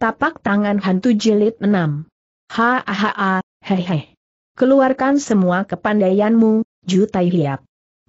Tapak tangan hantu jilid 6. Ha ha ha, hehe. Keluarkan semua kepandaianmu, Jutai Hiap.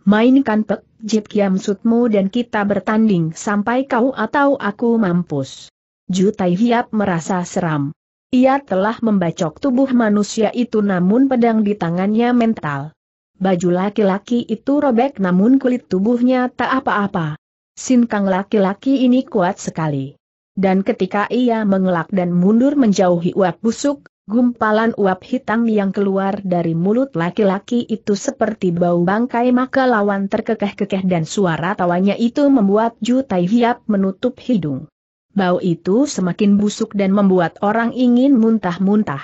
Mainkan pek, jip kiam sutmu dan kita bertanding sampai kau atau aku mampus. Jutai Hiap merasa seram. Ia telah membacok tubuh manusia itu namun pedang di tangannya mental. Baju laki-laki itu robek namun kulit tubuhnya tak apa-apa. Sinkang laki-laki ini kuat sekali. Dan ketika ia mengelak dan mundur menjauhi uap busuk, gumpalan uap hitam yang keluar dari mulut laki-laki itu seperti bau bangkai maka lawan terkekeh-kekeh dan suara tawanya itu membuat Ju Tai Hiap menutup hidung. Bau itu semakin busuk dan membuat orang ingin muntah-muntah.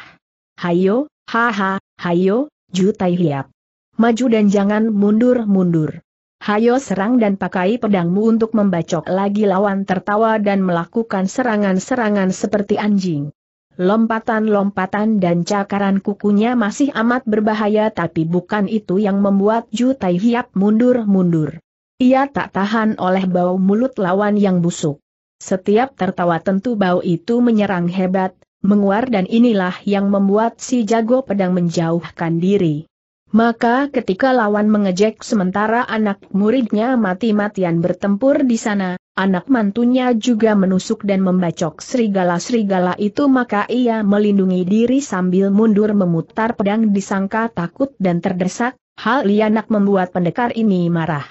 Hayo, haha, hayo, Ju Tai Hiap. Maju dan jangan mundur-mundur. Hayo serang dan pakai pedangmu untuk membacok lagi lawan tertawa dan melakukan serangan-serangan seperti anjing. Lompatan-lompatan dan cakaran kukunya masih amat berbahaya tapi bukan itu yang membuat Ju Tai Hiap mundur-mundur. Ia tak tahan oleh bau mulut lawan yang busuk. Setiap tertawa tentu bau itu menyerang hebat, menguar dan inilah yang membuat si jago pedang menjauhkan diri. Maka ketika lawan mengejek sementara anak muridnya mati-matian bertempur di sana, anak mantunya juga menusuk dan membacok serigala-serigala itu maka ia melindungi diri sambil mundur memutar pedang disangka takut dan terdesak, hal lianak membuat pendekar ini marah.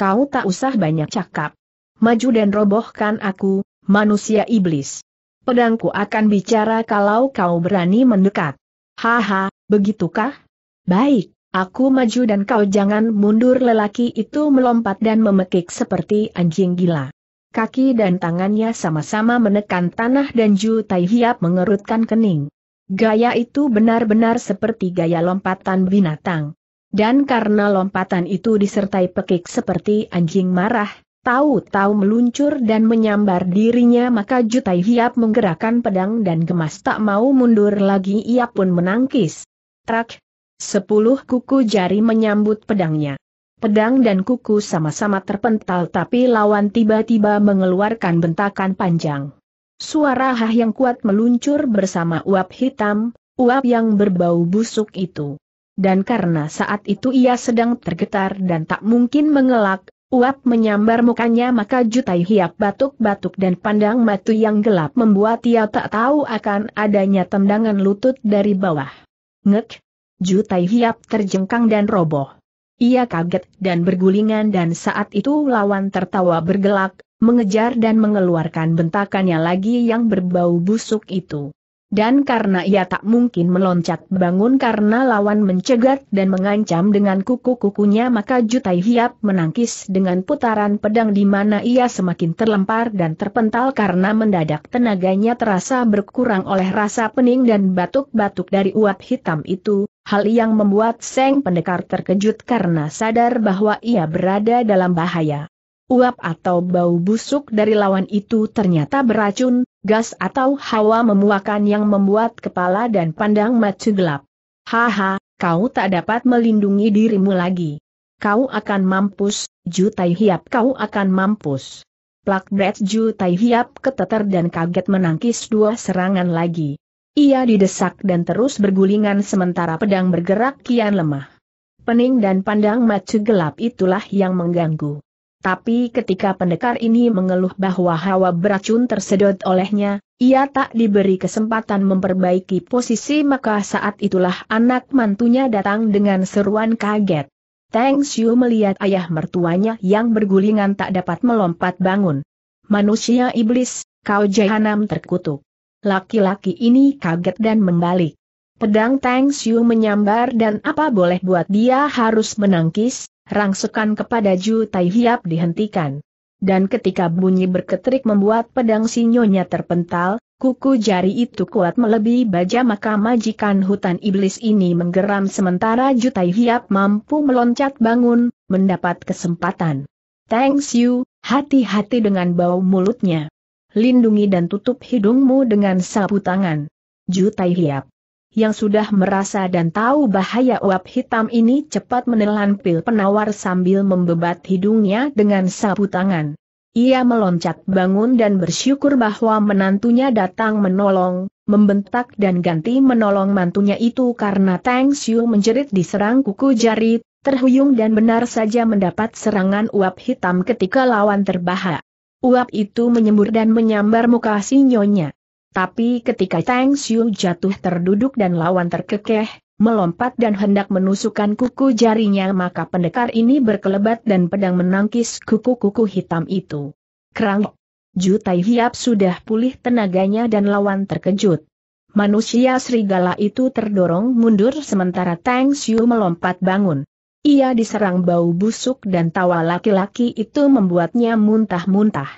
Kau tak usah banyak cakap. Maju dan robohkan aku, manusia iblis. Pedangku akan bicara kalau kau berani mendekat. Haha, begitukah? Baik, aku maju dan kau jangan mundur lelaki itu melompat dan memekik seperti anjing gila. Kaki dan tangannya sama-sama menekan tanah dan Ju Tai Hiap mengerutkan kening. Gaya itu benar-benar seperti gaya lompatan binatang. Dan karena lompatan itu disertai pekik seperti anjing marah, tahu-tahu meluncur dan menyambar dirinya maka Jutai Hiap menggerakkan pedang dan gemas tak mau mundur lagi ia pun menangkis. Trak, sepuluh kuku jari menyambut pedangnya. Pedang dan kuku sama-sama terpental tapi lawan tiba-tiba mengeluarkan bentakan panjang. Suara hah yang kuat meluncur bersama uap hitam, uap yang berbau busuk itu. Dan karena saat itu ia sedang tergetar dan tak mungkin mengelak, uap menyambar mukanya maka jutai hiap batuk-batuk dan pandang matu yang gelap membuat ia tak tahu akan adanya tendangan lutut dari bawah. Ngek, Ju Tai Hiap terjengkang dan roboh. Ia kaget dan bergulingan dan saat itu lawan tertawa bergelak, mengejar dan mengeluarkan bentakannya lagi yang berbau busuk itu. Dan karena ia tak mungkin meloncat bangun karena lawan mencegat dan mengancam dengan kuku-kukunya maka Jutai Hiap menangkis dengan putaran pedang di mana ia semakin terlempar dan terpental karena mendadak tenaganya terasa berkurang oleh rasa pening dan batuk-batuk dari uap hitam itu, hal yang membuat Seng Pendekar terkejut karena sadar bahwa ia berada dalam bahaya. Uap atau bau busuk dari lawan itu ternyata beracun, gas atau hawa memuakan yang membuat kepala dan pandang macu gelap. Haha, kau tak dapat melindungi dirimu lagi. Kau akan mampus, Tai Hiap kau akan mampus. Plak Ju Tai Hiap keteter dan kaget menangkis dua serangan lagi. Ia didesak dan terus bergulingan sementara pedang bergerak kian lemah. Pening dan pandang macu gelap itulah yang mengganggu. Tapi ketika pendekar ini mengeluh bahwa hawa beracun tersedot olehnya, ia tak diberi kesempatan memperbaiki posisi maka saat itulah anak mantunya datang dengan seruan kaget. Tang Xiu melihat ayah mertuanya yang bergulingan tak dapat melompat bangun. Manusia iblis, kau jahanam terkutuk. Laki-laki ini kaget dan membalik. Pedang Tang Xiu menyambar dan apa boleh buat dia harus menangkis, rangsekan kepada Ju Tai Hiap dihentikan. Dan ketika bunyi berketrik membuat pedang sinyonya terpental, kuku jari itu kuat melebihi baja maka majikan hutan iblis ini menggeram sementara Ju Tai Hiap mampu meloncat bangun, mendapat kesempatan. Thanks you, hati-hati dengan bau mulutnya. Lindungi dan tutup hidungmu dengan sapu tangan. Ju Tai Hiap yang sudah merasa dan tahu bahaya uap hitam ini cepat menelan pil penawar sambil membebat hidungnya dengan sapu tangan. Ia meloncat bangun dan bersyukur bahwa menantunya datang menolong, membentak dan ganti menolong mantunya itu karena Tang Xiu menjerit diserang kuku jari, terhuyung dan benar saja mendapat serangan uap hitam ketika lawan terbahak. Uap itu menyembur dan menyambar muka si nyonya. Tapi ketika Tang Xiu jatuh terduduk dan lawan terkekeh, melompat dan hendak menusukkan kuku jarinya maka pendekar ini berkelebat dan pedang menangkis kuku-kuku hitam itu. Kerang! Jutai Hiap sudah pulih tenaganya dan lawan terkejut. Manusia serigala itu terdorong mundur sementara Tang Xiu melompat bangun. Ia diserang bau busuk dan tawa laki-laki itu membuatnya muntah-muntah.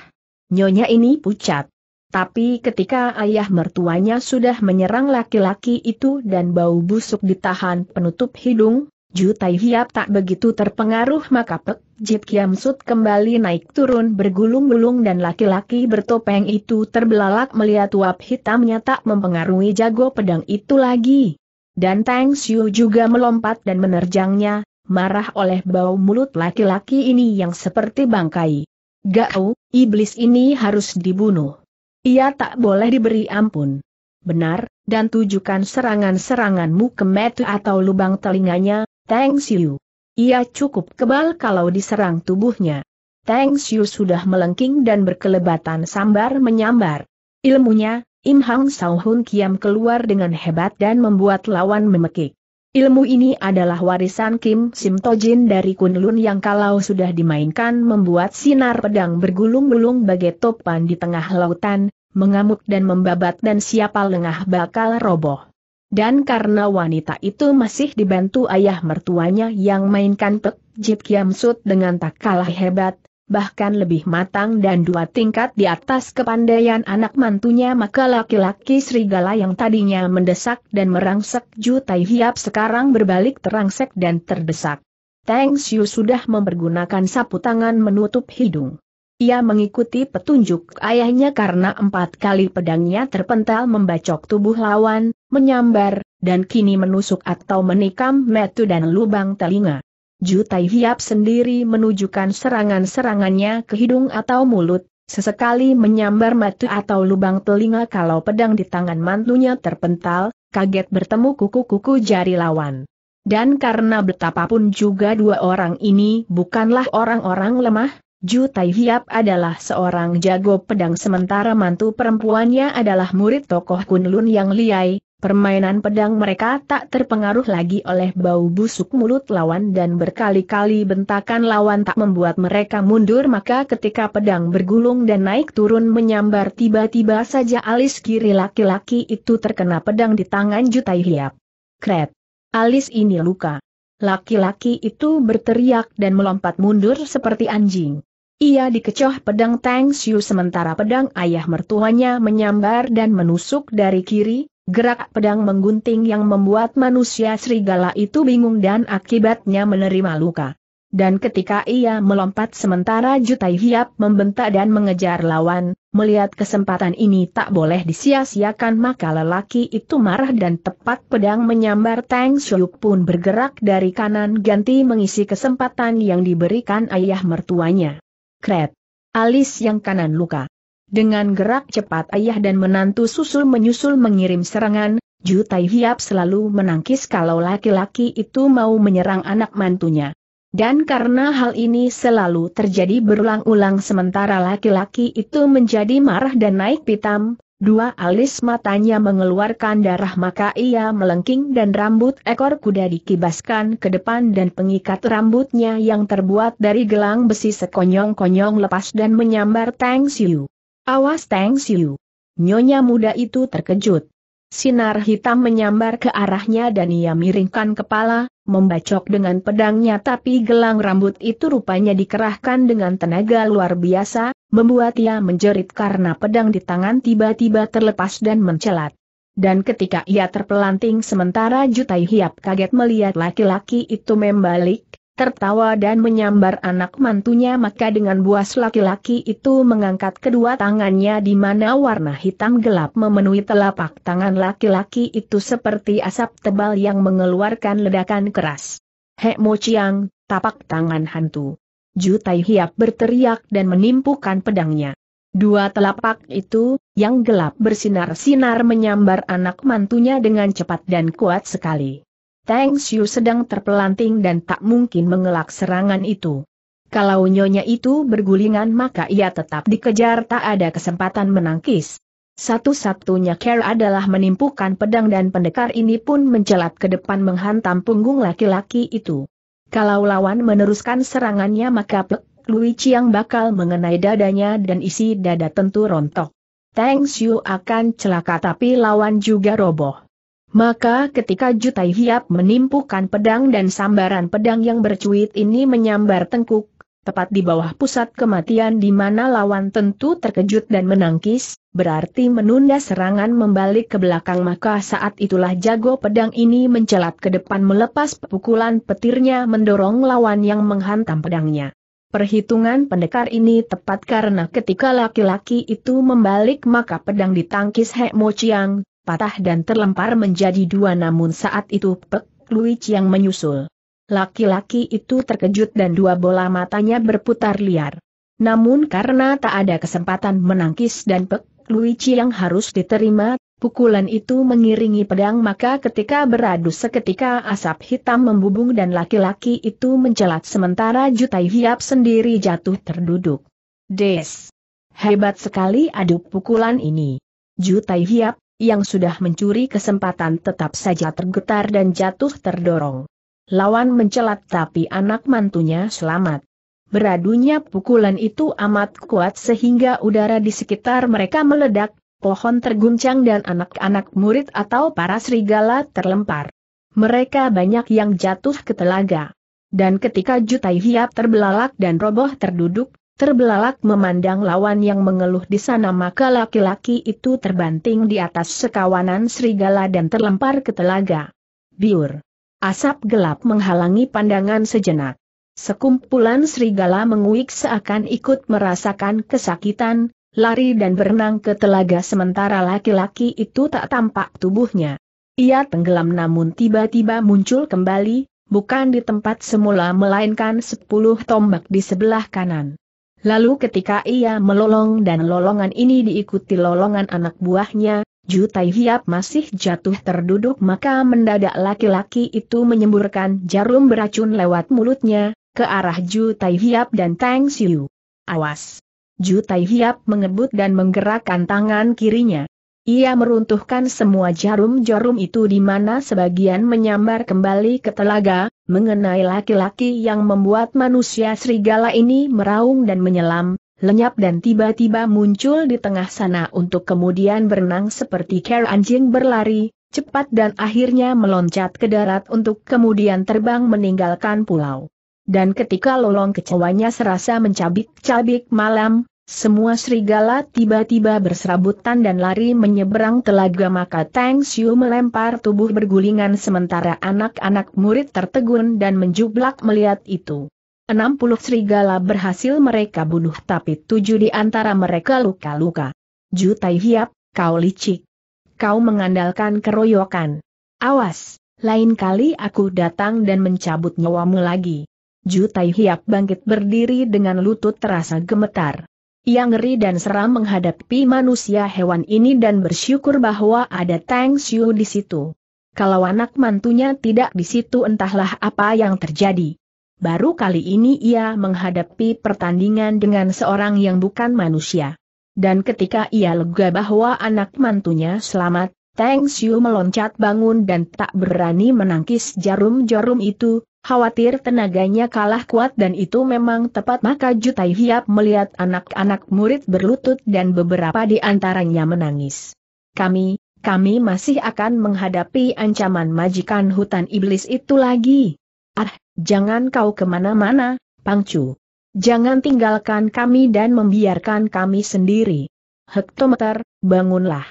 Nyonya ini pucat. Tapi ketika ayah mertuanya sudah menyerang laki-laki itu dan bau busuk ditahan penutup hidung, Ju Jutai Hiap tak begitu terpengaruh maka Pek Jit Kiam Sut kembali naik turun bergulung-gulung dan laki-laki bertopeng itu terbelalak melihat uap hitamnya tak mempengaruhi jago pedang itu lagi. Dan Tang Xiu juga melompat dan menerjangnya, marah oleh bau mulut laki-laki ini yang seperti bangkai. Gau, iblis ini harus dibunuh. Ia tak boleh diberi ampun. Benar, dan tujukan serangan-seranganmu ke metu atau lubang telinganya, Teng Siu. Ia cukup kebal kalau diserang tubuhnya. Teng Siu sudah melengking dan berkelebatan sambar menyambar. Ilmunya, Im Hang Sau Kiam keluar dengan hebat dan membuat lawan memekik. Ilmu ini adalah warisan Kim Simtojin dari Kunlun yang kalau sudah dimainkan membuat sinar pedang bergulung-gulung bagai topan di tengah lautan, mengamuk dan membabat dan siapa lengah bakal roboh. Dan karena wanita itu masih dibantu ayah mertuanya yang mainkan Pek Jit Kiam Sut dengan tak kalah hebat, bahkan lebih matang dan dua tingkat di atas kepandaian anak mantunya maka laki-laki serigala yang tadinya mendesak dan merangsek Ju Tai Hiap sekarang berbalik terangsek dan terdesak. Tang Xiu sudah mempergunakan sapu tangan menutup hidung. Ia mengikuti petunjuk ayahnya karena empat kali pedangnya terpental membacok tubuh lawan, menyambar, dan kini menusuk atau menikam metu dan lubang telinga. Ju Tai Hiap sendiri menunjukkan serangan-serangannya ke hidung atau mulut, sesekali menyambar mata atau lubang telinga kalau pedang di tangan mantunya terpental, kaget bertemu kuku-kuku jari lawan. Dan karena betapapun juga dua orang ini bukanlah orang-orang lemah, Ju Tai Hiap adalah seorang jago pedang sementara mantu perempuannya adalah murid tokoh Kunlun yang liai, permainan pedang mereka tak terpengaruh lagi oleh bau busuk mulut lawan dan berkali-kali bentakan lawan tak membuat mereka mundur maka ketika pedang bergulung dan naik turun menyambar tiba-tiba saja alis kiri laki-laki itu terkena pedang di tangan Jutai Hiap. Kret! Alis ini luka. Laki-laki itu berteriak dan melompat mundur seperti anjing. Ia dikecoh pedang Tang Xiu sementara pedang ayah mertuanya menyambar dan menusuk dari kiri, Gerak pedang menggunting yang membuat manusia serigala itu bingung dan akibatnya menerima luka. Dan ketika ia melompat sementara Jutai Hiap membentak dan mengejar lawan, melihat kesempatan ini tak boleh disia-siakan maka lelaki itu marah dan tepat pedang menyambar Tang Shuyuk pun bergerak dari kanan ganti mengisi kesempatan yang diberikan ayah mertuanya. Kret! Alis yang kanan luka. Dengan gerak cepat ayah dan menantu susul menyusul mengirim serangan, Ju Tai Hiap selalu menangkis kalau laki-laki itu mau menyerang anak mantunya. Dan karena hal ini selalu terjadi berulang-ulang sementara laki-laki itu menjadi marah dan naik pitam, dua alis matanya mengeluarkan darah maka ia melengking dan rambut ekor kuda dikibaskan ke depan dan pengikat rambutnya yang terbuat dari gelang besi sekonyong-konyong lepas dan menyambar Tang Siu. Awas Tang Siu. Nyonya muda itu terkejut. Sinar hitam menyambar ke arahnya dan ia miringkan kepala, membacok dengan pedangnya tapi gelang rambut itu rupanya dikerahkan dengan tenaga luar biasa, membuat ia menjerit karena pedang di tangan tiba-tiba terlepas dan mencelat. Dan ketika ia terpelanting sementara Jutai Hiap kaget melihat laki-laki itu membalik, tertawa dan menyambar anak mantunya maka dengan buas laki-laki itu mengangkat kedua tangannya di mana warna hitam gelap memenuhi telapak tangan laki-laki itu seperti asap tebal yang mengeluarkan ledakan keras. Hek Mo Chiang, tapak tangan hantu. Jutai Hiap berteriak dan menimpukan pedangnya. Dua telapak itu, yang gelap bersinar-sinar menyambar anak mantunya dengan cepat dan kuat sekali. Tang Xiu sedang terpelanting dan tak mungkin mengelak serangan itu. Kalau nyonya itu bergulingan maka ia tetap dikejar tak ada kesempatan menangkis. Satu-satunya care adalah menimpukan pedang dan pendekar ini pun mencelat ke depan menghantam punggung laki-laki itu. Kalau lawan meneruskan serangannya maka Pek Lui Chiang bakal mengenai dadanya dan isi dada tentu rontok. Tang Xiu akan celaka tapi lawan juga roboh. Maka ketika Jutai Hiap menimpukan pedang dan sambaran pedang yang bercuit ini menyambar tengkuk, tepat di bawah pusat kematian di mana lawan tentu terkejut dan menangkis, berarti menunda serangan membalik ke belakang maka saat itulah jago pedang ini mencelat ke depan melepas pukulan petirnya mendorong lawan yang menghantam pedangnya. Perhitungan pendekar ini tepat karena ketika laki-laki itu membalik maka pedang ditangkis Hek Mo Chiang, patah dan terlempar menjadi dua namun saat itu Pek Lui yang menyusul. Laki-laki itu terkejut dan dua bola matanya berputar liar. Namun karena tak ada kesempatan menangkis dan Pek Lui yang harus diterima, pukulan itu mengiringi pedang maka ketika beradu seketika asap hitam membubung dan laki-laki itu mencelat sementara Jutai Hiap sendiri jatuh terduduk. Des! Hebat sekali adu pukulan ini. Jutai Hiap, yang sudah mencuri kesempatan tetap saja tergetar dan jatuh terdorong. Lawan mencelat tapi anak mantunya selamat. Beradunya pukulan itu amat kuat sehingga udara di sekitar mereka meledak, pohon terguncang dan anak-anak murid atau para serigala terlempar. Mereka banyak yang jatuh ke telaga. Dan ketika Jutai Hiap terbelalak dan roboh terduduk, Terbelalak memandang lawan yang mengeluh di sana maka laki-laki itu terbanting di atas sekawanan serigala dan terlempar ke telaga. Biur. Asap gelap menghalangi pandangan sejenak. Sekumpulan serigala menguik seakan ikut merasakan kesakitan, lari dan berenang ke telaga sementara laki-laki itu tak tampak tubuhnya. Ia tenggelam namun tiba-tiba muncul kembali, bukan di tempat semula melainkan sepuluh tombak di sebelah kanan. Lalu ketika ia melolong dan lolongan ini diikuti lolongan anak buahnya, Jutai Hiap masih jatuh terduduk maka mendadak laki-laki itu menyemburkan jarum beracun lewat mulutnya, ke arah Jutai Hiap dan Tang Siu. Awas! Jutai Hiap mengebut dan menggerakkan tangan kirinya. Ia meruntuhkan semua jarum-jarum itu di mana sebagian menyambar kembali ke telaga, Mengenai laki-laki yang membuat manusia serigala ini meraung dan menyelam, lenyap dan tiba-tiba muncul di tengah sana untuk kemudian berenang seperti care anjing berlari, cepat dan akhirnya meloncat ke darat untuk kemudian terbang meninggalkan pulau. Dan ketika lolong kecewanya serasa mencabik-cabik malam, semua serigala tiba-tiba berserabutan dan lari menyeberang telaga maka Tang Xiu melempar tubuh bergulingan sementara anak-anak murid tertegun dan menjublak melihat itu. 60 serigala berhasil mereka bunuh tapi tujuh di antara mereka luka-luka. Jutai hiap, kau licik. Kau mengandalkan keroyokan. Awas, lain kali aku datang dan mencabut nyawamu lagi. Jutai hiap bangkit berdiri dengan lutut terasa gemetar. Ia ngeri dan seram menghadapi manusia hewan ini dan bersyukur bahwa ada Tang Xiu di situ. Kalau anak mantunya tidak di situ entahlah apa yang terjadi. Baru kali ini ia menghadapi pertandingan dengan seorang yang bukan manusia. Dan ketika ia lega bahwa anak mantunya selamat, Tang Xiu meloncat bangun dan tak berani menangkis jarum-jarum itu, khawatir tenaganya kalah kuat dan itu memang tepat maka Jutai Hiap melihat anak-anak murid berlutut dan beberapa di antaranya menangis. Kami, kami masih akan menghadapi ancaman majikan hutan iblis itu lagi. Ah, jangan kau kemana-mana, Pangcu. Jangan tinggalkan kami dan membiarkan kami sendiri. Hektometer, bangunlah.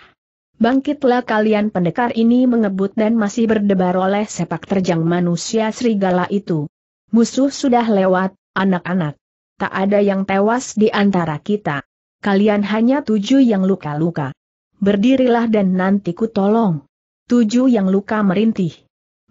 Bangkitlah kalian pendekar ini mengebut dan masih berdebar oleh sepak terjang manusia serigala itu. Musuh sudah lewat, anak-anak. Tak ada yang tewas di antara kita. Kalian hanya tujuh yang luka-luka. Berdirilah dan nanti ku tolong. Tujuh yang luka merintih.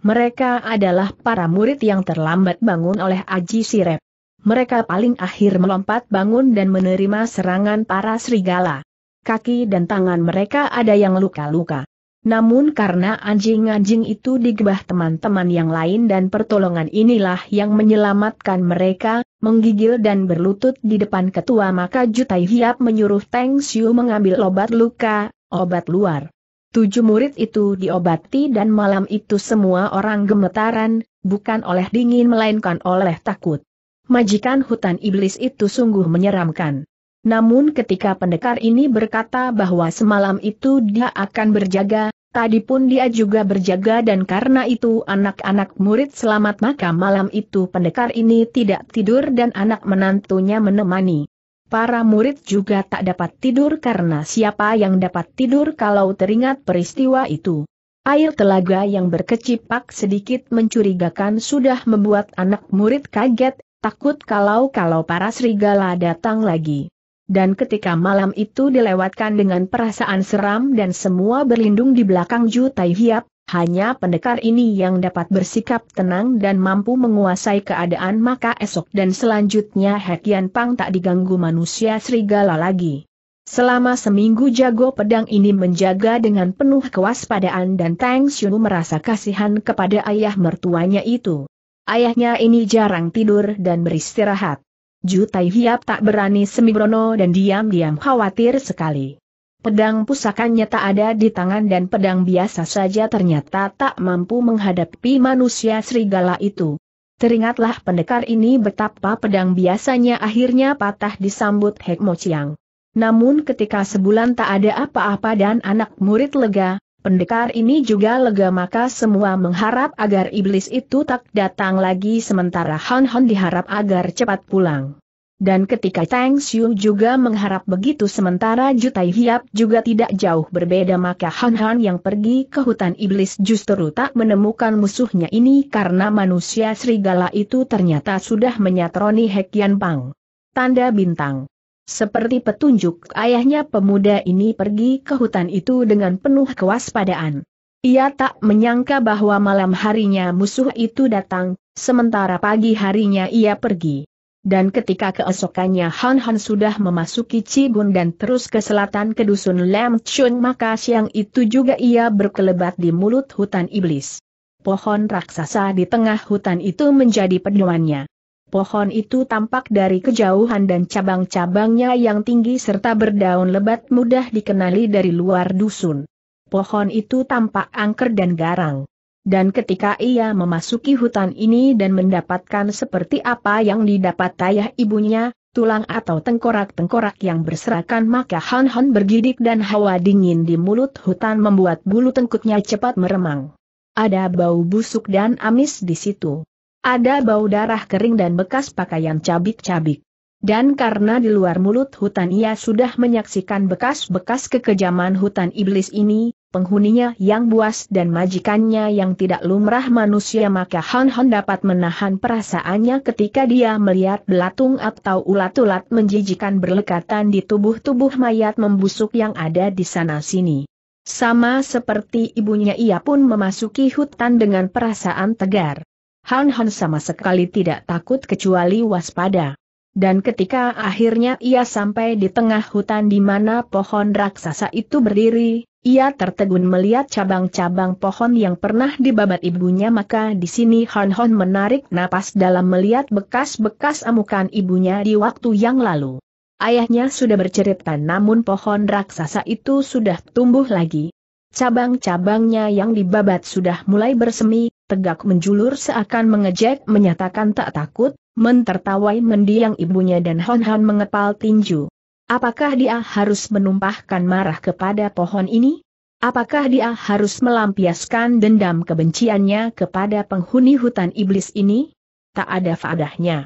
Mereka adalah para murid yang terlambat bangun oleh Aji Sirep. Mereka paling akhir melompat bangun dan menerima serangan para serigala kaki dan tangan mereka ada yang luka-luka. Namun karena anjing-anjing itu digebah teman-teman yang lain dan pertolongan inilah yang menyelamatkan mereka, menggigil dan berlutut di depan ketua maka Jutai Hiap menyuruh Teng Siu mengambil obat luka, obat luar. Tujuh murid itu diobati dan malam itu semua orang gemetaran, bukan oleh dingin melainkan oleh takut. Majikan hutan iblis itu sungguh menyeramkan. Namun ketika pendekar ini berkata bahwa semalam itu dia akan berjaga, tadi pun dia juga berjaga dan karena itu anak-anak murid selamat maka malam itu pendekar ini tidak tidur dan anak menantunya menemani. Para murid juga tak dapat tidur karena siapa yang dapat tidur kalau teringat peristiwa itu. Air telaga yang berkecipak sedikit mencurigakan sudah membuat anak murid kaget, takut kalau-kalau para serigala datang lagi. Dan ketika malam itu dilewatkan dengan perasaan seram dan semua berlindung di belakang Ju Tai Hiap, hanya pendekar ini yang dapat bersikap tenang dan mampu menguasai keadaan maka esok dan selanjutnya Hekian Pang tak diganggu manusia serigala lagi. Selama seminggu jago pedang ini menjaga dengan penuh kewaspadaan dan Tang Xiu merasa kasihan kepada ayah mertuanya itu. Ayahnya ini jarang tidur dan beristirahat. Jutai Hiap tak berani semibrono dan diam-diam khawatir sekali. Pedang pusakanya tak ada di tangan dan pedang biasa saja ternyata tak mampu menghadapi manusia serigala itu. Teringatlah pendekar ini betapa pedang biasanya akhirnya patah disambut Mo Chiang. Namun ketika sebulan tak ada apa-apa dan anak murid lega, Pendekar ini juga lega maka semua mengharap agar iblis itu tak datang lagi sementara Han Han diharap agar cepat pulang. Dan ketika Tang Xiu juga mengharap begitu sementara Jutai Hiap juga tidak jauh berbeda maka Han Han yang pergi ke hutan iblis justru tak menemukan musuhnya ini karena manusia serigala itu ternyata sudah menyatroni Hekian Pang. Tanda bintang seperti petunjuk ayahnya pemuda ini pergi ke hutan itu dengan penuh kewaspadaan. Ia tak menyangka bahwa malam harinya musuh itu datang, sementara pagi harinya ia pergi. Dan ketika keesokannya Han Han sudah memasuki Cibun dan terus ke selatan ke dusun Lam Chun maka siang itu juga ia berkelebat di mulut hutan iblis. Pohon raksasa di tengah hutan itu menjadi pedoannya pohon itu tampak dari kejauhan dan cabang-cabangnya yang tinggi serta berdaun lebat mudah dikenali dari luar dusun. Pohon itu tampak angker dan garang. Dan ketika ia memasuki hutan ini dan mendapatkan seperti apa yang didapat ayah ibunya, tulang atau tengkorak-tengkorak yang berserakan maka Han Han bergidik dan hawa dingin di mulut hutan membuat bulu tengkutnya cepat meremang. Ada bau busuk dan amis di situ. Ada bau darah kering dan bekas pakaian cabik-cabik. Dan karena di luar mulut hutan ia sudah menyaksikan bekas-bekas kekejaman hutan iblis ini, penghuninya yang buas dan majikannya yang tidak lumrah manusia maka Han Han dapat menahan perasaannya ketika dia melihat belatung atau ulat-ulat menjijikan berlekatan di tubuh-tubuh mayat membusuk yang ada di sana-sini. Sama seperti ibunya ia pun memasuki hutan dengan perasaan tegar. Han Han sama sekali tidak takut kecuali waspada. Dan ketika akhirnya ia sampai di tengah hutan di mana pohon raksasa itu berdiri, ia tertegun melihat cabang-cabang pohon yang pernah dibabat ibunya maka di sini Han Han menarik napas dalam melihat bekas-bekas amukan ibunya di waktu yang lalu. Ayahnya sudah bercerita namun pohon raksasa itu sudah tumbuh lagi. Cabang-cabangnya yang dibabat sudah mulai bersemi, tegak menjulur seakan mengejek menyatakan tak takut, mentertawai mendiang ibunya dan Hon Hon mengepal tinju. Apakah dia harus menumpahkan marah kepada pohon ini? Apakah dia harus melampiaskan dendam kebenciannya kepada penghuni hutan iblis ini? Tak ada faedahnya.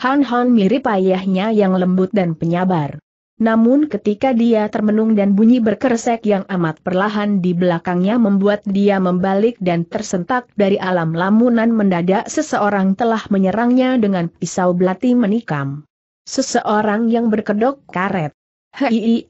Han Han mirip ayahnya yang lembut dan penyabar. Namun ketika dia termenung dan bunyi berkeresek yang amat perlahan di belakangnya membuat dia membalik dan tersentak dari alam lamunan mendadak seseorang telah menyerangnya dengan pisau belati menikam. Seseorang yang berkedok karet. Hei,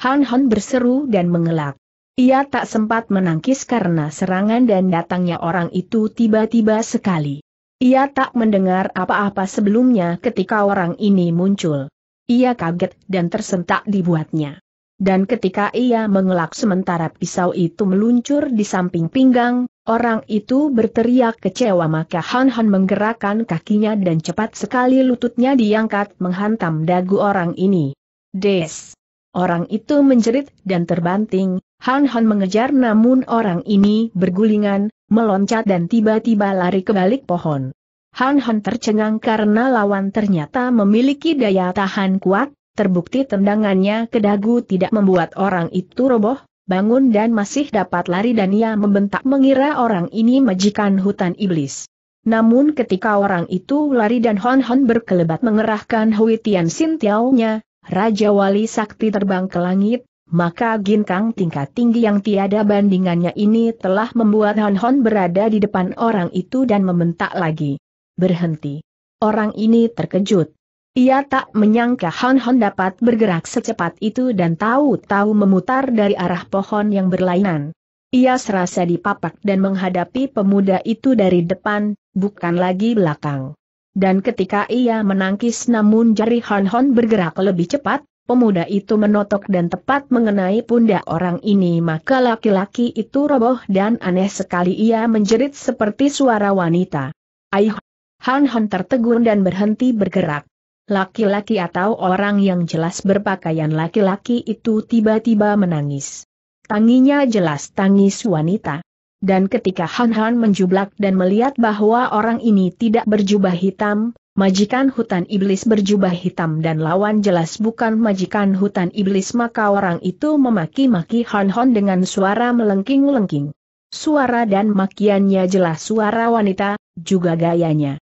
Han Han berseru dan mengelak. Ia tak sempat menangkis karena serangan dan datangnya orang itu tiba-tiba sekali. Ia tak mendengar apa-apa sebelumnya ketika orang ini muncul. Ia kaget dan tersentak dibuatnya. Dan ketika ia mengelak sementara pisau itu meluncur di samping pinggang, orang itu berteriak kecewa maka Han Han menggerakkan kakinya dan cepat sekali lututnya diangkat menghantam dagu orang ini. Des! Orang itu menjerit dan terbanting, Han Han mengejar namun orang ini bergulingan, meloncat dan tiba-tiba lari ke balik pohon. Han Han tercengang karena lawan ternyata memiliki daya tahan kuat, terbukti tendangannya ke dagu tidak membuat orang itu roboh, bangun dan masih dapat lari dan ia membentak mengira orang ini majikan hutan iblis. Namun ketika orang itu lari dan Han Hon berkelebat mengerahkan Hui Tian Sin Tiao-nya, Raja Wali Sakti terbang ke langit, maka gin kang tingkat tinggi yang tiada bandingannya ini telah membuat Han Hon berada di depan orang itu dan membentak lagi berhenti. Orang ini terkejut. Ia tak menyangka Han Hon dapat bergerak secepat itu dan tahu-tahu memutar dari arah pohon yang berlainan. Ia serasa dipapak dan menghadapi pemuda itu dari depan, bukan lagi belakang. Dan ketika ia menangkis namun jari Han Hon bergerak lebih cepat, pemuda itu menotok dan tepat mengenai pundak orang ini maka laki-laki itu roboh dan aneh sekali ia menjerit seperti suara wanita. Aih! Han Han tertegun dan berhenti bergerak. Laki-laki atau orang yang jelas berpakaian laki-laki itu tiba-tiba menangis. Tanginya jelas tangis wanita. Dan ketika Han Han menjublak dan melihat bahwa orang ini tidak berjubah hitam, majikan hutan iblis berjubah hitam dan lawan jelas bukan majikan hutan iblis maka orang itu memaki-maki Han Han dengan suara melengking-lengking. Suara dan makiannya jelas suara wanita, juga gayanya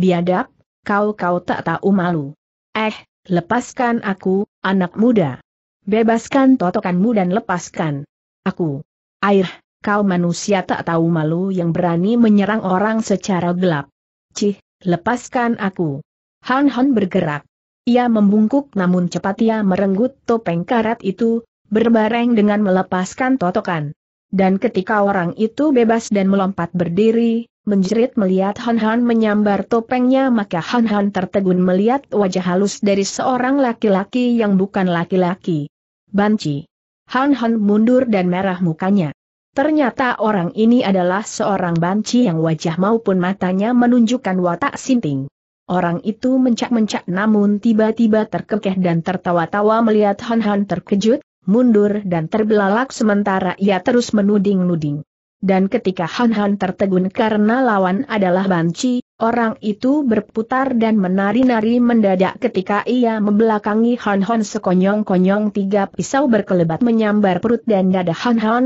biadab, kau-kau tak tahu malu. Eh, lepaskan aku, anak muda. Bebaskan totokanmu dan lepaskan. Aku. Air, kau manusia tak tahu malu yang berani menyerang orang secara gelap. Cih, lepaskan aku. Han Han bergerak. Ia membungkuk namun cepat ia merenggut topeng karat itu, berbareng dengan melepaskan totokan. Dan ketika orang itu bebas dan melompat berdiri, menjerit melihat Han Han menyambar topengnya maka Han Han tertegun melihat wajah halus dari seorang laki-laki yang bukan laki-laki. Banci. Han Han mundur dan merah mukanya. Ternyata orang ini adalah seorang banci yang wajah maupun matanya menunjukkan watak sinting. Orang itu mencak-mencak namun tiba-tiba terkekeh dan tertawa-tawa melihat Han Han terkejut, mundur dan terbelalak sementara ia terus menuding-nuding. Dan ketika Han Han tertegun karena lawan adalah banci, orang itu berputar dan menari-nari mendadak ketika ia membelakangi Han Han sekonyong-konyong tiga pisau berkelebat menyambar perut dan dada Han Han.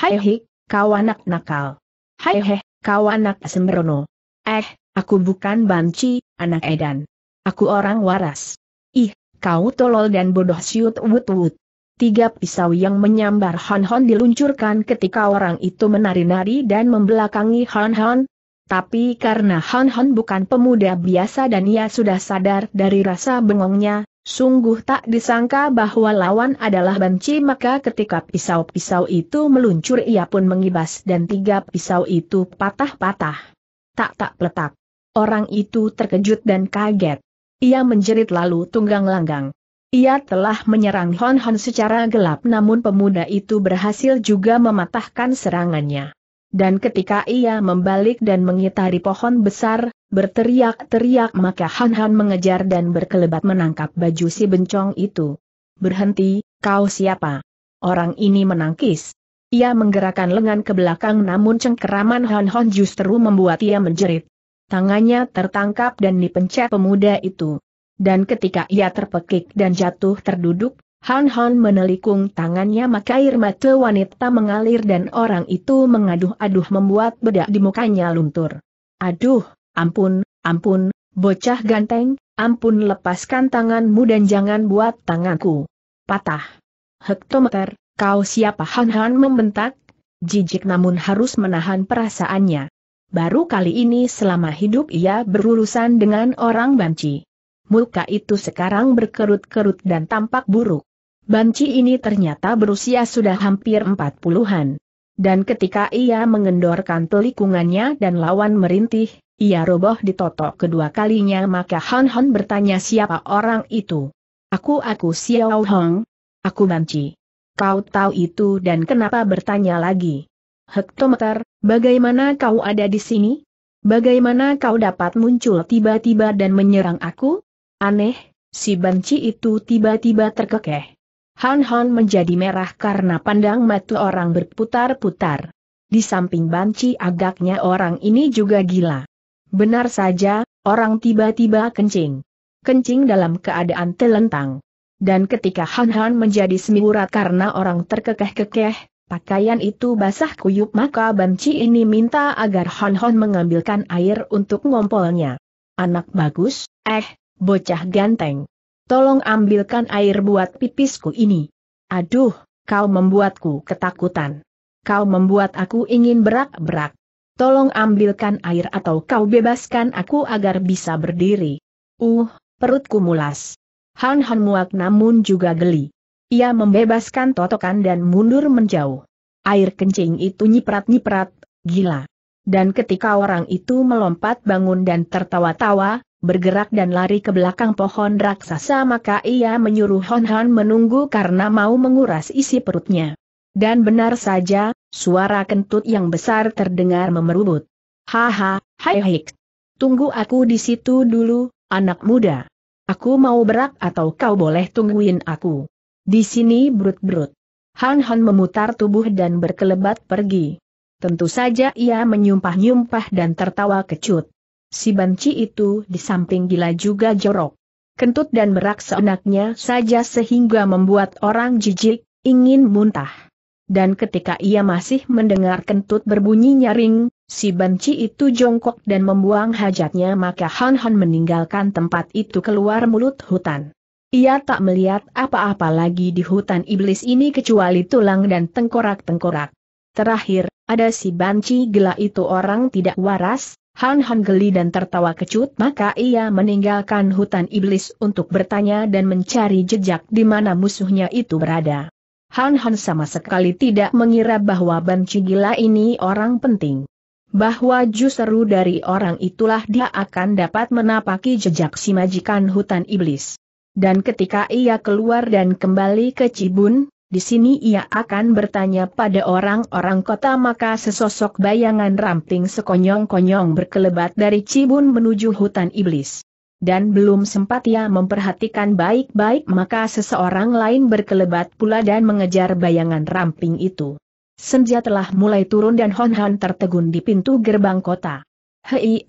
Hai hei, kau anak nakal. Hai heh, kau anak sembrono. Eh, aku bukan banci, anak edan. Aku orang waras. Ih, kau tolol dan bodoh siut wut wut. Tiga pisau yang menyambar Han Hon diluncurkan ketika orang itu menari-nari dan membelakangi Han Hon. Tapi karena Han Hon bukan pemuda biasa dan ia sudah sadar dari rasa bengongnya, Sungguh tak disangka bahwa lawan adalah benci maka ketika pisau-pisau itu meluncur ia pun mengibas dan tiga pisau itu patah-patah. Tak-tak peletak. Orang itu terkejut dan kaget. Ia menjerit lalu tunggang langgang. Ia telah menyerang Hon Hon secara gelap namun pemuda itu berhasil juga mematahkan serangannya. Dan ketika ia membalik dan mengitari pohon besar, berteriak-teriak maka Han Han mengejar dan berkelebat menangkap baju si bencong itu. Berhenti, kau siapa? Orang ini menangkis. Ia menggerakkan lengan ke belakang namun cengkeraman Han Han justru membuat ia menjerit. Tangannya tertangkap dan dipencet pemuda itu dan ketika ia terpekik dan jatuh terduduk, Han Han menelikung tangannya maka air mata wanita mengalir dan orang itu mengaduh-aduh membuat bedak di mukanya luntur. Aduh, ampun, ampun, bocah ganteng, ampun lepaskan tanganmu dan jangan buat tanganku. Patah. Hektometer, kau siapa Han Han membentak? Jijik namun harus menahan perasaannya. Baru kali ini selama hidup ia berurusan dengan orang banci muka itu sekarang berkerut-kerut dan tampak buruk. Banci ini ternyata berusia sudah hampir empat puluhan. Dan ketika ia mengendorkan telikungannya dan lawan merintih, ia roboh ditotok kedua kalinya maka Han Han bertanya siapa orang itu. Aku aku Xiao Hong. Aku Banci. Kau tahu itu dan kenapa bertanya lagi? Hektometer, bagaimana kau ada di sini? Bagaimana kau dapat muncul tiba-tiba dan menyerang aku? Aneh, si banci itu tiba-tiba terkekeh. Han Han menjadi merah karena pandang mata orang berputar-putar. Di samping banci agaknya orang ini juga gila. Benar saja, orang tiba-tiba kencing. Kencing dalam keadaan telentang. Dan ketika Han Han menjadi semiurat karena orang terkekeh-kekeh, pakaian itu basah kuyup maka banci ini minta agar Han Han mengambilkan air untuk ngompolnya. Anak bagus, eh, Bocah ganteng. Tolong ambilkan air buat pipisku ini. Aduh, kau membuatku ketakutan. Kau membuat aku ingin berak-berak. Tolong ambilkan air atau kau bebaskan aku agar bisa berdiri. Uh, perutku mulas. Han Han muak namun juga geli. Ia membebaskan totokan dan mundur menjauh. Air kencing itu nyiprat-nyiprat, gila. Dan ketika orang itu melompat bangun dan tertawa-tawa, bergerak dan lari ke belakang pohon raksasa maka ia menyuruh Hon Han menunggu karena mau menguras isi perutnya. Dan benar saja, suara kentut yang besar terdengar memerubut. Haha, hai hik. Tunggu aku di situ dulu, anak muda. Aku mau berak atau kau boleh tungguin aku. Di sini brut-brut. Han Han memutar tubuh dan berkelebat pergi. Tentu saja ia menyumpah-nyumpah dan tertawa kecut si banci itu di samping gila juga jorok. Kentut dan berak seenaknya saja sehingga membuat orang jijik, ingin muntah. Dan ketika ia masih mendengar kentut berbunyi nyaring, si banci itu jongkok dan membuang hajatnya maka Han Han meninggalkan tempat itu keluar mulut hutan. Ia tak melihat apa-apa lagi di hutan iblis ini kecuali tulang dan tengkorak-tengkorak. Terakhir, ada si banci gila itu orang tidak waras, Han Han geli dan tertawa kecut maka ia meninggalkan hutan iblis untuk bertanya dan mencari jejak di mana musuhnya itu berada. Han Han sama sekali tidak mengira bahwa Ban gila ini orang penting. Bahwa justru dari orang itulah dia akan dapat menapaki jejak si majikan hutan iblis. Dan ketika ia keluar dan kembali ke Cibun, di sini ia akan bertanya pada orang-orang kota maka sesosok bayangan ramping sekonyong-konyong berkelebat dari Cibun menuju hutan iblis. Dan belum sempat ia memperhatikan baik-baik maka seseorang lain berkelebat pula dan mengejar bayangan ramping itu. Senja telah mulai turun dan Hon Han tertegun di pintu gerbang kota. Hei,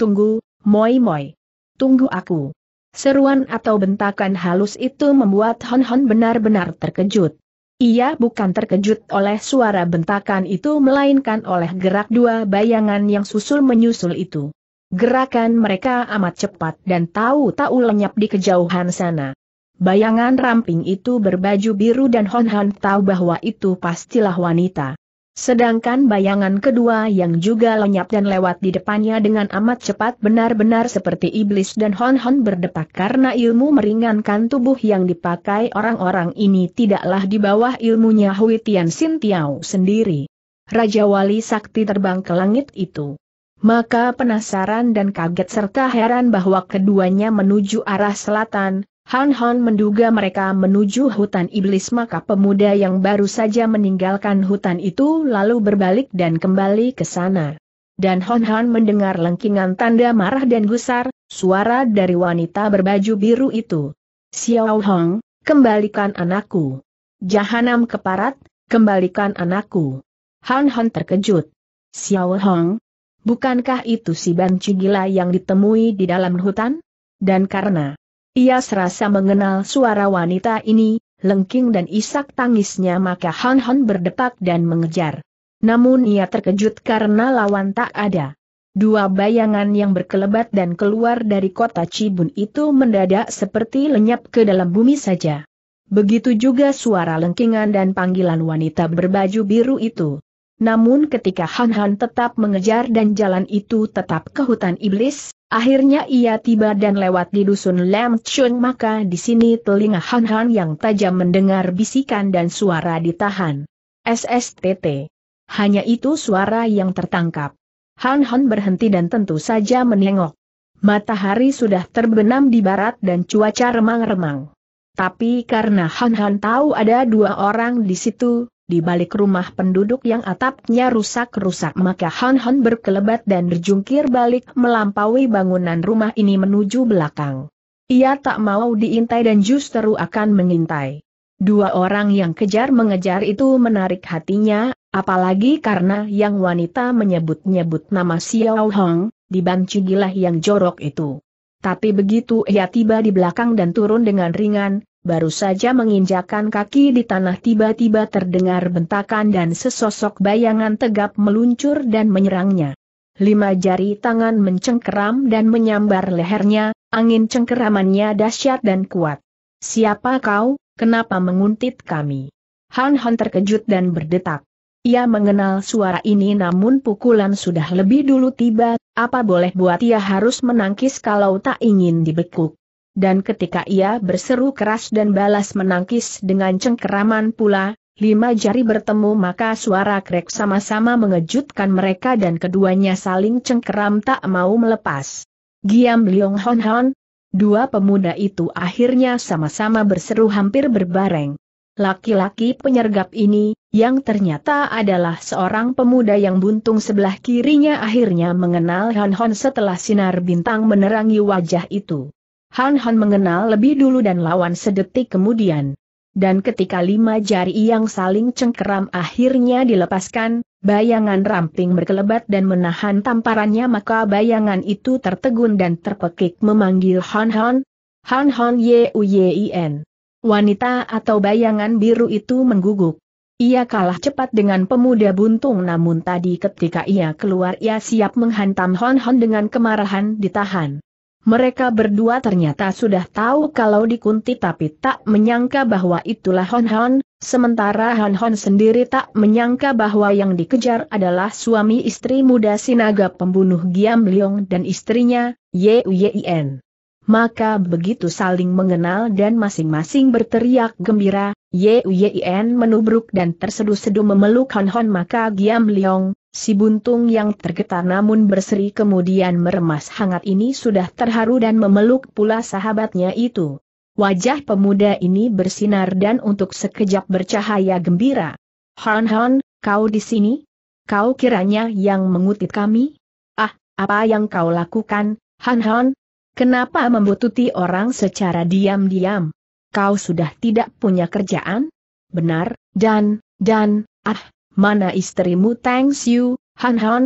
tunggu, moi moi. Tunggu aku. Seruan atau bentakan halus itu membuat Hon Hon benar-benar terkejut. Ia bukan terkejut oleh suara bentakan itu melainkan oleh gerak dua bayangan yang susul-menyusul itu. Gerakan mereka amat cepat dan tahu-tahu lenyap di kejauhan sana. Bayangan ramping itu berbaju biru dan Hon Hon tahu bahwa itu pastilah wanita. Sedangkan bayangan kedua yang juga lenyap dan lewat di depannya dengan amat cepat benar-benar seperti iblis dan Hon-Hon berdepak karena ilmu meringankan tubuh yang dipakai orang-orang ini tidaklah di bawah ilmunya Hui Tian Sin Tiao sendiri. Raja Wali Sakti terbang ke langit itu. Maka penasaran dan kaget serta heran bahwa keduanya menuju arah selatan, Han Han menduga mereka menuju hutan iblis maka pemuda yang baru saja meninggalkan hutan itu lalu berbalik dan kembali ke sana. Dan Han Han mendengar lengkingan tanda marah dan gusar, suara dari wanita berbaju biru itu. Xiao Hong, kembalikan anakku. Jahanam keparat, kembalikan anakku. Han Han terkejut. Xiao Hong, bukankah itu si banci gila yang ditemui di dalam hutan? Dan karena ia serasa mengenal suara wanita ini, lengking dan isak tangisnya maka Han Han berdepak dan mengejar. Namun ia terkejut karena lawan tak ada. Dua bayangan yang berkelebat dan keluar dari kota Cibun itu mendadak seperti lenyap ke dalam bumi saja. Begitu juga suara lengkingan dan panggilan wanita berbaju biru itu. Namun ketika Han Han tetap mengejar dan jalan itu tetap ke hutan iblis, akhirnya ia tiba dan lewat di dusun Lam Chun maka di sini telinga Han Han yang tajam mendengar bisikan dan suara ditahan. SSTT. Hanya itu suara yang tertangkap. Han Han berhenti dan tentu saja menengok. Matahari sudah terbenam di barat dan cuaca remang-remang. Tapi karena Han Han tahu ada dua orang di situ, di balik rumah penduduk yang atapnya rusak-rusak maka Han Han berkelebat dan berjungkir balik melampaui bangunan rumah ini menuju belakang. Ia tak mau diintai dan justru akan mengintai. Dua orang yang kejar mengejar itu menarik hatinya, apalagi karena yang wanita menyebut-nyebut nama Xiao Hong, dibanci yang jorok itu. Tapi begitu ia tiba di belakang dan turun dengan ringan, baru saja menginjakan kaki di tanah tiba-tiba terdengar bentakan dan sesosok bayangan tegap meluncur dan menyerangnya. Lima jari tangan mencengkeram dan menyambar lehernya, angin cengkeramannya dahsyat dan kuat. Siapa kau, kenapa menguntit kami? Han Han terkejut dan berdetak. Ia mengenal suara ini namun pukulan sudah lebih dulu tiba, apa boleh buat ia harus menangkis kalau tak ingin dibekuk dan ketika ia berseru keras dan balas menangkis dengan cengkeraman pula, lima jari bertemu maka suara krek sama-sama mengejutkan mereka dan keduanya saling cengkeram tak mau melepas. Giam Liong Hon Hon, dua pemuda itu akhirnya sama-sama berseru hampir berbareng. Laki-laki penyergap ini, yang ternyata adalah seorang pemuda yang buntung sebelah kirinya akhirnya mengenal Han Hon setelah sinar bintang menerangi wajah itu. Han Han mengenal lebih dulu dan lawan sedetik kemudian. Dan ketika lima jari yang saling cengkeram akhirnya dilepaskan, bayangan ramping berkelebat dan menahan tamparannya maka bayangan itu tertegun dan terpekik memanggil Han Han. Han Han Yuyin. Wanita atau bayangan biru itu mengguguk. Ia kalah cepat dengan pemuda buntung namun tadi ketika ia keluar ia siap menghantam Hon Hon dengan kemarahan ditahan. Mereka berdua ternyata sudah tahu kalau dikunti tapi tak menyangka bahwa itulah Hon Hon, sementara Hon Hon sendiri tak menyangka bahwa yang dikejar adalah suami istri muda sinaga pembunuh Giam Leong dan istrinya, Yuyin. Maka begitu saling mengenal dan masing-masing berteriak gembira, Yuyin menubruk dan tersedu-sedu memeluk Hon Hon maka Giam Leong, Si buntung yang tergetar namun berseri kemudian meremas hangat ini sudah terharu dan memeluk pula sahabatnya itu. Wajah pemuda ini bersinar dan untuk sekejap bercahaya gembira. Hon Hon, kau di sini? Kau kiranya yang mengutip kami? Ah, apa yang kau lakukan, Han Hon? Kenapa membututi orang secara diam-diam? Kau sudah tidak punya kerjaan? Benar, dan, dan, ah, Mana istrimu Tang Xiu, Han Han?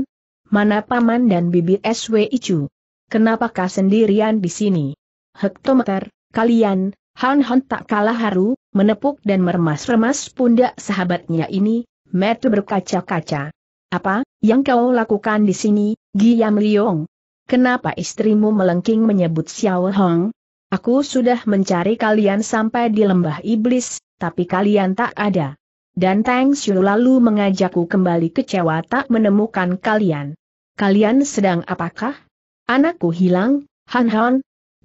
Mana paman dan bibi SW Icu? Kenapakah sendirian di sini? Hektometer, kalian, Han Han tak kalah haru, menepuk dan meremas-remas pundak sahabatnya ini, metu berkaca-kaca. Apa, yang kau lakukan di sini, Giam Liong? Kenapa istrimu melengking menyebut Xiao Hong? Aku sudah mencari kalian sampai di lembah iblis, tapi kalian tak ada. Dan Tang Xiu lalu mengajakku kembali kecewa tak menemukan kalian. Kalian sedang apakah? Anakku hilang, Han Han,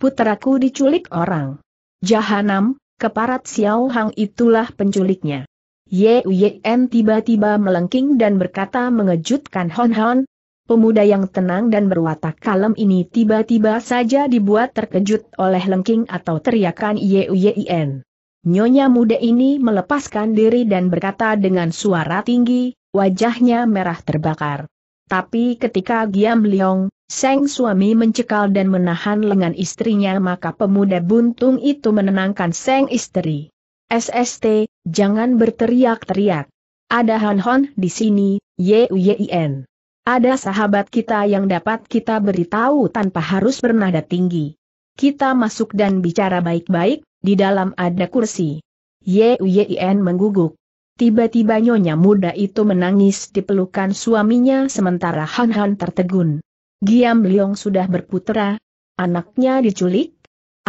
puteraku diculik orang. Jahanam, keparat Xiao Hang itulah penculiknya. Ye Uyen tiba-tiba melengking dan berkata mengejutkan Han Han. Pemuda yang tenang dan berwatak kalem ini tiba-tiba saja dibuat terkejut oleh lengking atau teriakan Ye Uyen. Nyonya muda ini melepaskan diri dan berkata dengan suara tinggi, wajahnya merah terbakar. Tapi ketika Giam Leong, sang suami mencekal dan menahan lengan istrinya maka pemuda buntung itu menenangkan sang istri. SST, jangan berteriak-teriak. Ada Han Hon di sini, YUYIN. Ada sahabat kita yang dapat kita beritahu tanpa harus bernada tinggi. Kita masuk dan bicara baik-baik, di dalam ada kursi. Ye Yien mengguguk. Tiba-tiba nyonya muda itu menangis di pelukan suaminya sementara Han Han tertegun. Giam Liong sudah berputra. Anaknya diculik?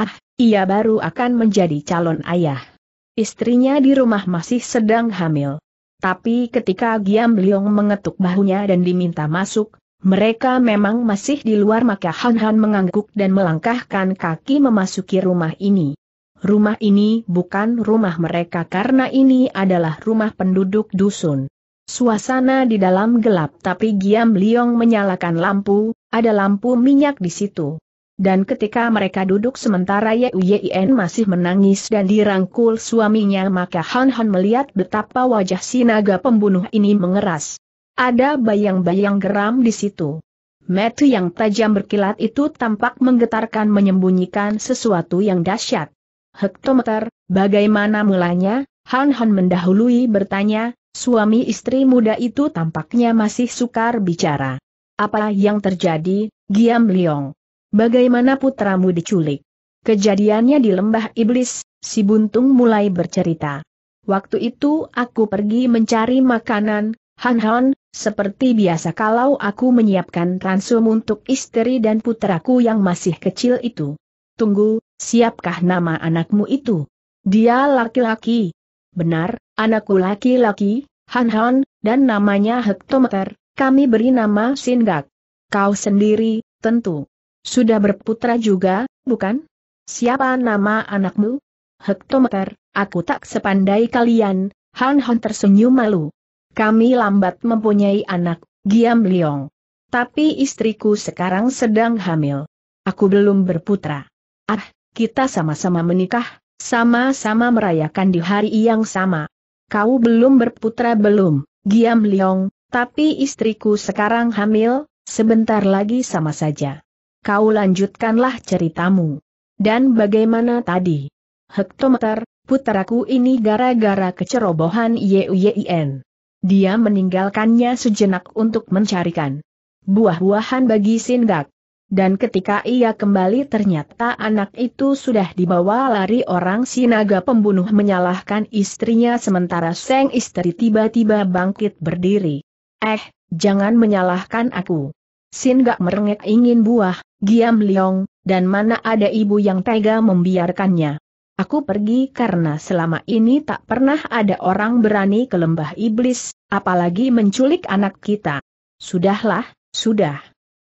Ah, ia baru akan menjadi calon ayah. Istrinya di rumah masih sedang hamil. Tapi ketika Giam Liong mengetuk bahunya dan diminta masuk, mereka memang masih di luar maka Han Han mengangguk dan melangkahkan kaki memasuki rumah ini rumah ini bukan rumah mereka karena ini adalah rumah penduduk dusun. Suasana di dalam gelap tapi Giam Liong menyalakan lampu, ada lampu minyak di situ. Dan ketika mereka duduk sementara Uyen masih menangis dan dirangkul suaminya maka Han Han melihat betapa wajah si naga pembunuh ini mengeras. Ada bayang-bayang geram di situ. Metu yang tajam berkilat itu tampak menggetarkan menyembunyikan sesuatu yang dahsyat hektometer, bagaimana mulanya? Han Han mendahului bertanya, suami istri muda itu tampaknya masih sukar bicara. Apa yang terjadi, Giam Leong? Bagaimana putramu diculik? Kejadiannya di lembah iblis, si buntung mulai bercerita. Waktu itu aku pergi mencari makanan, Han Han, seperti biasa kalau aku menyiapkan ransum untuk istri dan putraku yang masih kecil itu. Tunggu, siapkah nama anakmu itu? Dia laki-laki. Benar, anakku laki-laki, Han Han, dan namanya Hektometer, kami beri nama Singak. Kau sendiri, tentu. Sudah berputra juga, bukan? Siapa nama anakmu? Hektometer, aku tak sepandai kalian, Han Han tersenyum malu. Kami lambat mempunyai anak, Giam Liong. Tapi istriku sekarang sedang hamil. Aku belum berputra. Ah, kita sama-sama menikah, sama-sama merayakan di hari yang sama. Kau belum berputra belum, Giam Liong, tapi istriku sekarang hamil, sebentar lagi sama saja. Kau lanjutkanlah ceritamu. Dan bagaimana tadi? Hektometer, putraku ini gara-gara kecerobohan Yuyin. Dia meninggalkannya sejenak untuk mencarikan buah-buahan bagi sindak. Dan ketika ia kembali ternyata anak itu sudah dibawa lari orang si naga pembunuh menyalahkan istrinya sementara seng istri tiba-tiba bangkit berdiri. Eh, jangan menyalahkan aku. Sin gak merengek ingin buah, Giam Liong, dan mana ada ibu yang tega membiarkannya. Aku pergi karena selama ini tak pernah ada orang berani ke lembah iblis, apalagi menculik anak kita. Sudahlah, sudah.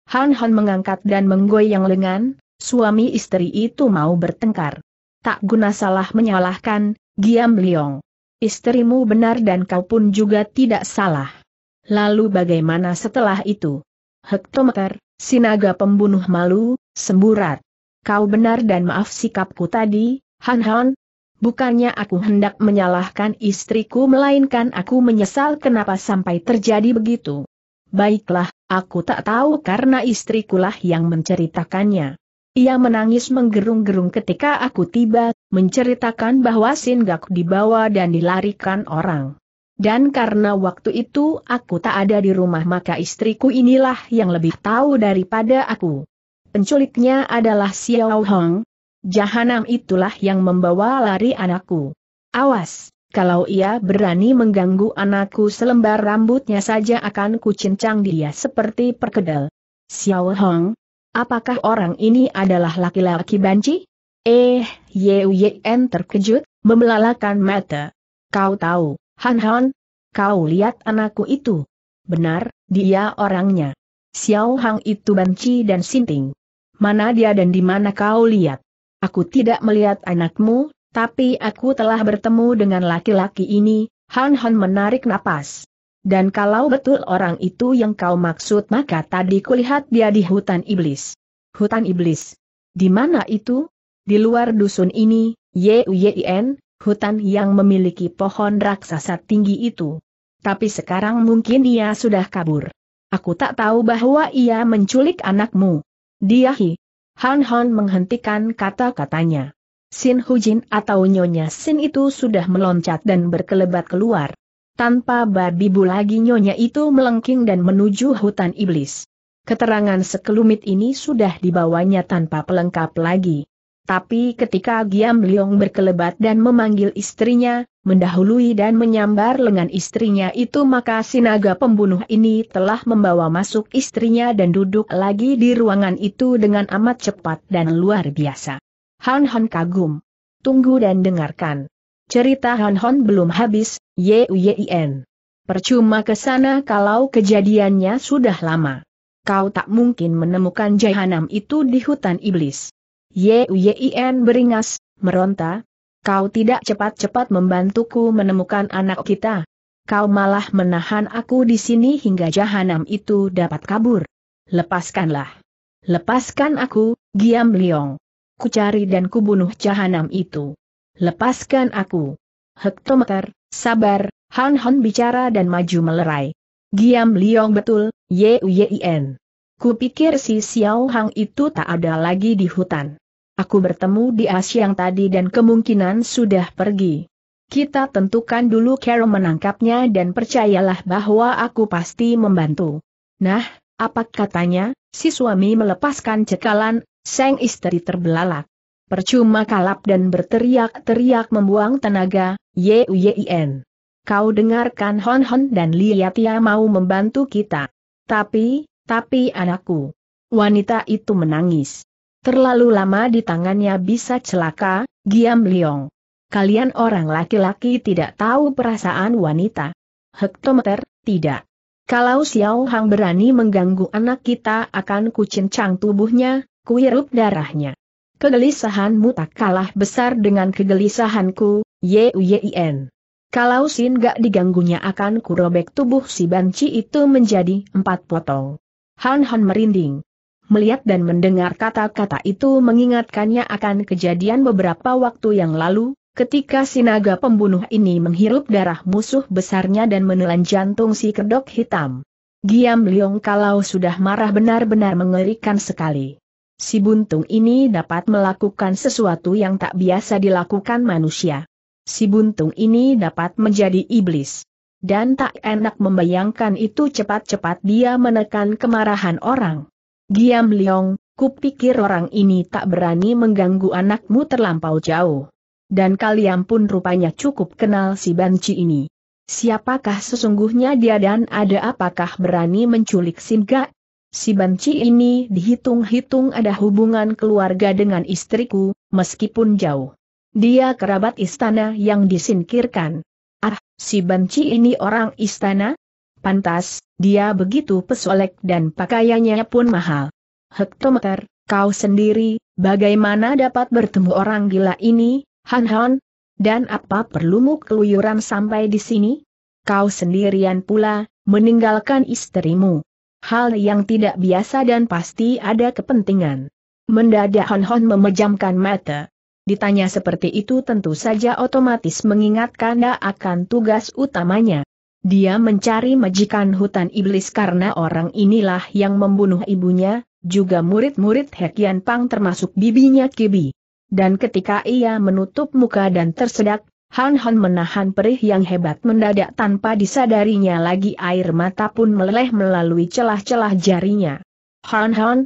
Han Han mengangkat dan menggoyang lengan, suami istri itu mau bertengkar. Tak guna salah menyalahkan, Giam Liong. Istrimu benar dan kau pun juga tidak salah. Lalu bagaimana setelah itu? Hektometer, sinaga pembunuh malu, semburat. Kau benar dan maaf sikapku tadi, Han Han. Bukannya aku hendak menyalahkan istriku melainkan aku menyesal kenapa sampai terjadi begitu. Baiklah, Aku tak tahu karena istrikulah yang menceritakannya. Ia menangis menggerung-gerung ketika aku tiba, menceritakan bahwa Singgak dibawa dan dilarikan orang. Dan karena waktu itu aku tak ada di rumah maka istriku inilah yang lebih tahu daripada aku. Penculiknya adalah Xiao Hong. Jahanam itulah yang membawa lari anakku. Awas! Kalau ia berani mengganggu anakku selembar rambutnya saja akan kucincang dia seperti perkedel. Xiao Hong, apakah orang ini adalah laki-laki banci? Eh, Ye Yen terkejut, membelalakan mata. Kau tahu, Han Han, kau lihat anakku itu. Benar, dia orangnya. Xiao Hong itu banci dan sinting. Mana dia dan di mana kau lihat? Aku tidak melihat anakmu, tapi aku telah bertemu dengan laki-laki ini, Han Han menarik napas. Dan kalau betul orang itu yang kau maksud maka tadi kulihat dia di hutan iblis. Hutan iblis. Di mana itu? Di luar dusun ini, Yuyin, hutan yang memiliki pohon raksasa tinggi itu. Tapi sekarang mungkin ia sudah kabur. Aku tak tahu bahwa ia menculik anakmu. Diahi. Han Han menghentikan kata-katanya. Sin Hujin atau Nyonya Sin itu sudah meloncat dan berkelebat keluar. Tanpa babi bu lagi Nyonya itu melengking dan menuju hutan iblis. Keterangan sekelumit ini sudah dibawanya tanpa pelengkap lagi. Tapi ketika Giam Liong berkelebat dan memanggil istrinya, mendahului dan menyambar lengan istrinya itu maka sinaga pembunuh ini telah membawa masuk istrinya dan duduk lagi di ruangan itu dengan amat cepat dan luar biasa. Han Hon kagum. Tunggu dan dengarkan. Cerita Han Hon belum habis, Yuyin. Percuma kesana kalau kejadiannya sudah lama. Kau tak mungkin menemukan jahanam itu di hutan iblis. Yuyin beringas, meronta. Kau tidak cepat-cepat membantuku menemukan anak kita. Kau malah menahan aku di sini hingga jahanam itu dapat kabur. Lepaskanlah. Lepaskan aku, Giam Liong kucari dan kubunuh jahanam itu. Lepaskan aku. Hektometer, sabar, Han Han bicara dan maju melerai. Giam Liong betul, Yuyin. Kupikir si Xiao Hang itu tak ada lagi di hutan. Aku bertemu di yang tadi dan kemungkinan sudah pergi. Kita tentukan dulu cara menangkapnya dan percayalah bahwa aku pasti membantu. Nah, apa katanya, si suami melepaskan cekalan Seng istri terbelalak. Percuma kalap dan berteriak-teriak membuang tenaga, Yuyin. Kau dengarkan Hon Hon dan Liatia mau membantu kita. Tapi, tapi anakku. Wanita itu menangis. Terlalu lama di tangannya bisa celaka, Giam Liong. Kalian orang laki-laki tidak tahu perasaan wanita. Hektometer, tidak. Kalau Xiao Hang berani mengganggu anak kita akan kucincang tubuhnya, kuirup darahnya. Kegelisahanmu tak kalah besar dengan kegelisahanku, Yuyin. Kalau Sin gak diganggunya akan kurobek tubuh si banci itu menjadi empat potong. Han Han merinding. Melihat dan mendengar kata-kata itu mengingatkannya akan kejadian beberapa waktu yang lalu, ketika sinaga pembunuh ini menghirup darah musuh besarnya dan menelan jantung si kedok hitam. Giam Liong kalau sudah marah benar-benar mengerikan sekali. Si buntung ini dapat melakukan sesuatu yang tak biasa dilakukan manusia. Si buntung ini dapat menjadi iblis. Dan tak enak membayangkan itu cepat-cepat dia menekan kemarahan orang. Diam Leong, kupikir orang ini tak berani mengganggu anakmu terlampau jauh. Dan kalian pun rupanya cukup kenal si banci ini. Siapakah sesungguhnya dia dan ada apakah berani menculik Singa? Si banci ini dihitung-hitung ada hubungan keluarga dengan istriku, meskipun jauh. Dia kerabat istana yang disingkirkan. Ah, si banci ini orang istana? Pantas, dia begitu pesolek dan pakaiannya pun mahal. Hektometer, kau sendiri, bagaimana dapat bertemu orang gila ini, Han Han? Dan apa perlumu keluyuran sampai di sini? Kau sendirian pula, meninggalkan istrimu. Hal yang tidak biasa dan pasti ada kepentingan. Mendadak Hon Hon memejamkan mata. Ditanya seperti itu tentu saja otomatis mengingatkan dia akan tugas utamanya. Dia mencari majikan hutan iblis karena orang inilah yang membunuh ibunya, juga murid-murid Hekian Pang termasuk bibinya Kibi. Dan ketika ia menutup muka dan tersedak, Han Han menahan perih yang hebat mendadak tanpa disadarinya lagi air mata pun meleleh melalui celah-celah jarinya. Han Han,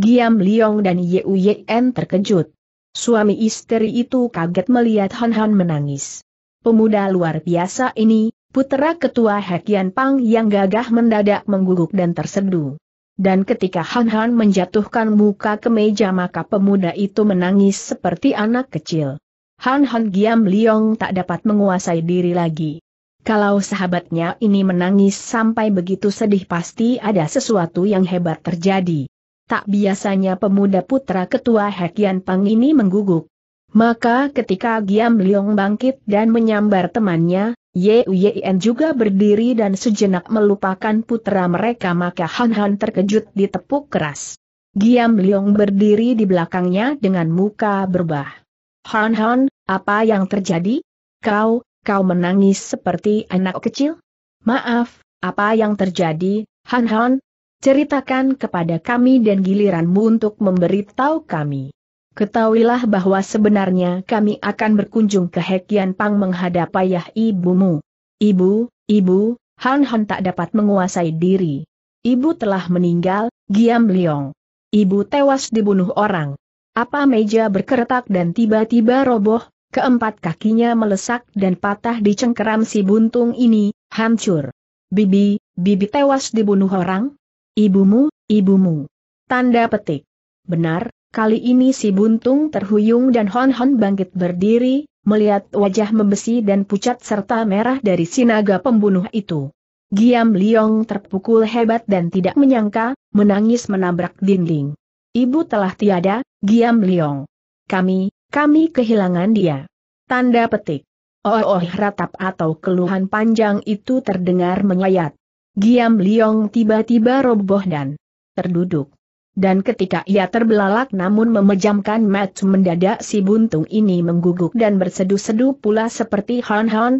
Giam Liong dan Ye Yen terkejut. Suami istri itu kaget melihat Han Han menangis. Pemuda luar biasa ini, putera ketua Hekian Pang yang gagah mendadak mengguguk dan terseduh. Dan ketika Han Han menjatuhkan muka ke meja maka pemuda itu menangis seperti anak kecil. Han Han Giam Liong tak dapat menguasai diri lagi. Kalau sahabatnya ini menangis sampai begitu sedih pasti ada sesuatu yang hebat terjadi. Tak biasanya pemuda putra ketua Hekian Pang ini mengguguk. Maka ketika Giam Liong bangkit dan menyambar temannya, Ye Uyen juga berdiri dan sejenak melupakan putra mereka maka Han Han terkejut ditepuk keras. Giam Liong berdiri di belakangnya dengan muka berbah. Han Han, apa yang terjadi? Kau, kau menangis seperti anak kecil? Maaf, apa yang terjadi, Han Han? Ceritakan kepada kami dan giliranmu untuk memberitahu kami. Ketahuilah bahwa sebenarnya kami akan berkunjung ke Hekian Pang menghadap ayah ibumu. Ibu, ibu, Han Han tak dapat menguasai diri. Ibu telah meninggal, Giam Liong. Ibu tewas dibunuh orang. Apa meja berkeretak dan tiba-tiba roboh, keempat kakinya melesak dan patah di cengkeram si buntung ini, hancur. Bibi, bibi tewas dibunuh orang? Ibumu, ibumu. Tanda petik. Benar, kali ini si buntung terhuyung dan hon-hon bangkit berdiri, melihat wajah membesi dan pucat serta merah dari sinaga pembunuh itu. Giam Liong terpukul hebat dan tidak menyangka, menangis menabrak dinding. Ibu telah tiada, Giam Liong. Kami, kami kehilangan dia. Tanda petik. Oh, oh ratap atau keluhan panjang itu terdengar menyayat. Giam Liong tiba-tiba roboh dan terduduk. Dan ketika ia terbelalak namun memejamkan mat, mendadak si buntung ini mengguguk dan berseduh-seduh pula seperti Han Han,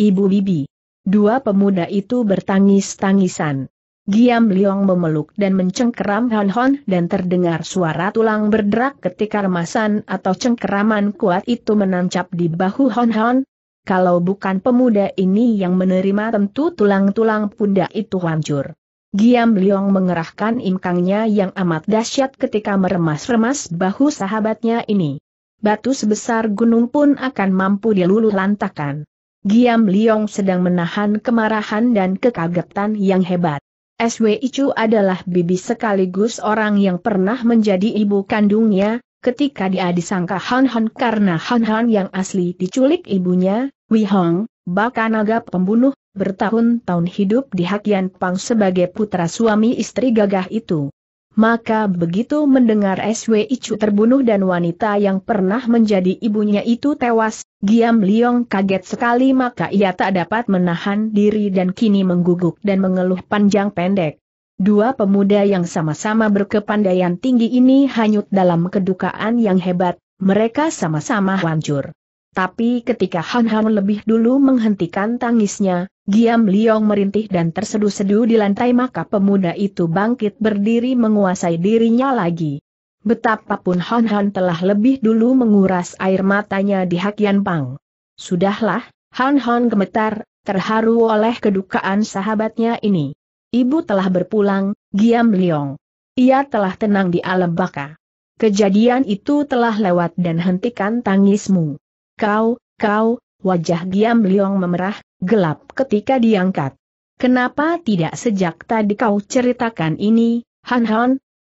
ibu bibi. Dua pemuda itu bertangis-tangisan. Giam Liong memeluk dan mencengkeram Hon Hon dan terdengar suara tulang berderak ketika remasan atau cengkeraman kuat itu menancap di bahu Hon Hon. Kalau bukan pemuda ini yang menerima tentu tulang-tulang pundak itu hancur. Giam Liong mengerahkan imkangnya yang amat dahsyat ketika meremas-remas bahu sahabatnya ini. Batu sebesar gunung pun akan mampu diluluh lantakan. Giam Liong sedang menahan kemarahan dan kekagetan yang hebat. SW Icu adalah bibi sekaligus orang yang pernah menjadi ibu kandungnya, ketika dia disangka Han Han karena Han Han yang asli diculik ibunya, Wei Hong, bahkan agak pembunuh, bertahun-tahun hidup di Hakian Pang sebagai putra suami istri gagah itu. Maka begitu mendengar SW Icu terbunuh dan wanita yang pernah menjadi ibunya itu tewas, Giam Liong kaget sekali maka ia tak dapat menahan diri dan kini mengguguk dan mengeluh panjang pendek. Dua pemuda yang sama-sama berkepandaian tinggi ini hanyut dalam kedukaan yang hebat, mereka sama-sama hancur. Tapi ketika Han Han lebih dulu menghentikan tangisnya, Giam Liong merintih dan terseduh-seduh di lantai maka pemuda itu bangkit berdiri menguasai dirinya lagi. Betapapun Han Han telah lebih dulu menguras air matanya di Hakian Pang. Sudahlah, Han Han gemetar, terharu oleh kedukaan sahabatnya ini. Ibu telah berpulang, Giam Liong. Ia telah tenang di alam baka. Kejadian itu telah lewat dan hentikan tangismu. Kau, kau, Wajah Giam Liong memerah, gelap ketika diangkat. Kenapa tidak sejak tadi kau ceritakan ini, Han Han?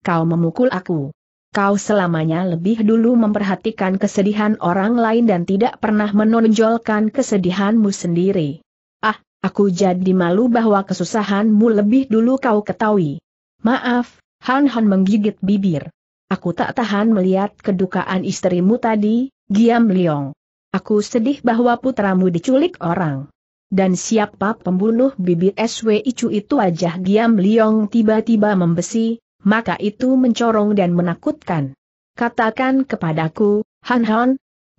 Kau memukul aku. Kau selamanya lebih dulu memperhatikan kesedihan orang lain dan tidak pernah menonjolkan kesedihanmu sendiri. Ah, aku jadi malu bahwa kesusahanmu lebih dulu kau ketahui. Maaf, Han Han menggigit bibir. Aku tak tahan melihat kedukaan istrimu tadi, Giam Liong. Aku sedih bahwa putramu diculik orang. Dan siapa pembunuh bibit SW Icu itu wajah Giam Liong tiba-tiba membesi, maka itu mencorong dan menakutkan. Katakan kepadaku, Han Han,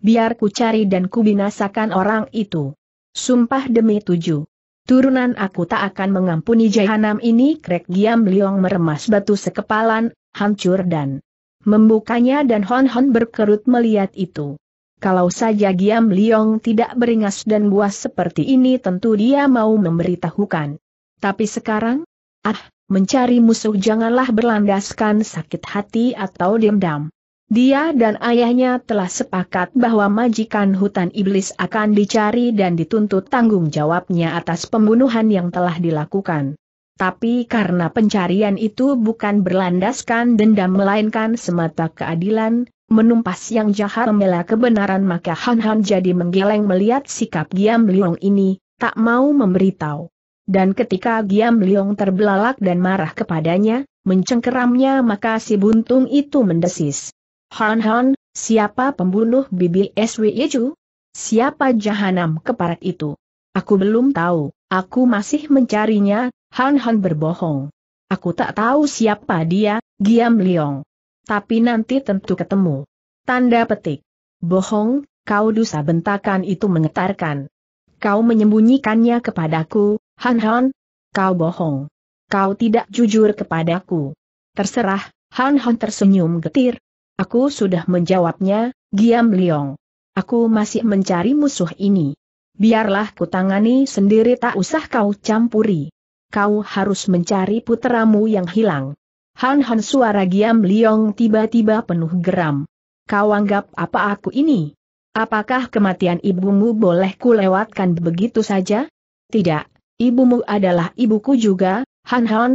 biar ku cari dan ku binasakan orang itu. Sumpah demi tujuh. Turunan aku tak akan mengampuni jahanam ini krek Giam Liong meremas batu sekepalan, hancur dan membukanya dan Hon Hon berkerut melihat itu. Kalau saja Giam Liong tidak beringas dan buas seperti ini tentu dia mau memberitahukan. Tapi sekarang? Ah, mencari musuh janganlah berlandaskan sakit hati atau dendam. Dia dan ayahnya telah sepakat bahwa majikan hutan iblis akan dicari dan dituntut tanggung jawabnya atas pembunuhan yang telah dilakukan. Tapi karena pencarian itu bukan berlandaskan dendam melainkan semata keadilan, Menumpas yang jahat membela kebenaran maka Han Han jadi menggeleng melihat sikap Giam Liong ini, tak mau memberitahu. Dan ketika Giam Liong terbelalak dan marah kepadanya, mencengkeramnya maka si buntung itu mendesis. Han Han, siapa pembunuh Bibi Swi Chu? Siapa jahanam keparat itu? Aku belum tahu, aku masih mencarinya, Han Han berbohong. Aku tak tahu siapa dia, Giam Liong. Tapi nanti tentu ketemu. Tanda petik. Bohong, kau dusa bentakan itu mengetarkan. Kau menyembunyikannya kepadaku, Han Han. Kau bohong. Kau tidak jujur kepadaku. Terserah, Han Han tersenyum getir. Aku sudah menjawabnya, Giam Liong. Aku masih mencari musuh ini. Biarlah kutangani sendiri tak usah kau campuri. Kau harus mencari putramu yang hilang. Han Han suara Giam Liong tiba-tiba penuh geram. Kau anggap apa aku ini? Apakah kematian ibumu boleh kulewatkan begitu saja? Tidak, ibumu adalah ibuku juga, Han Han.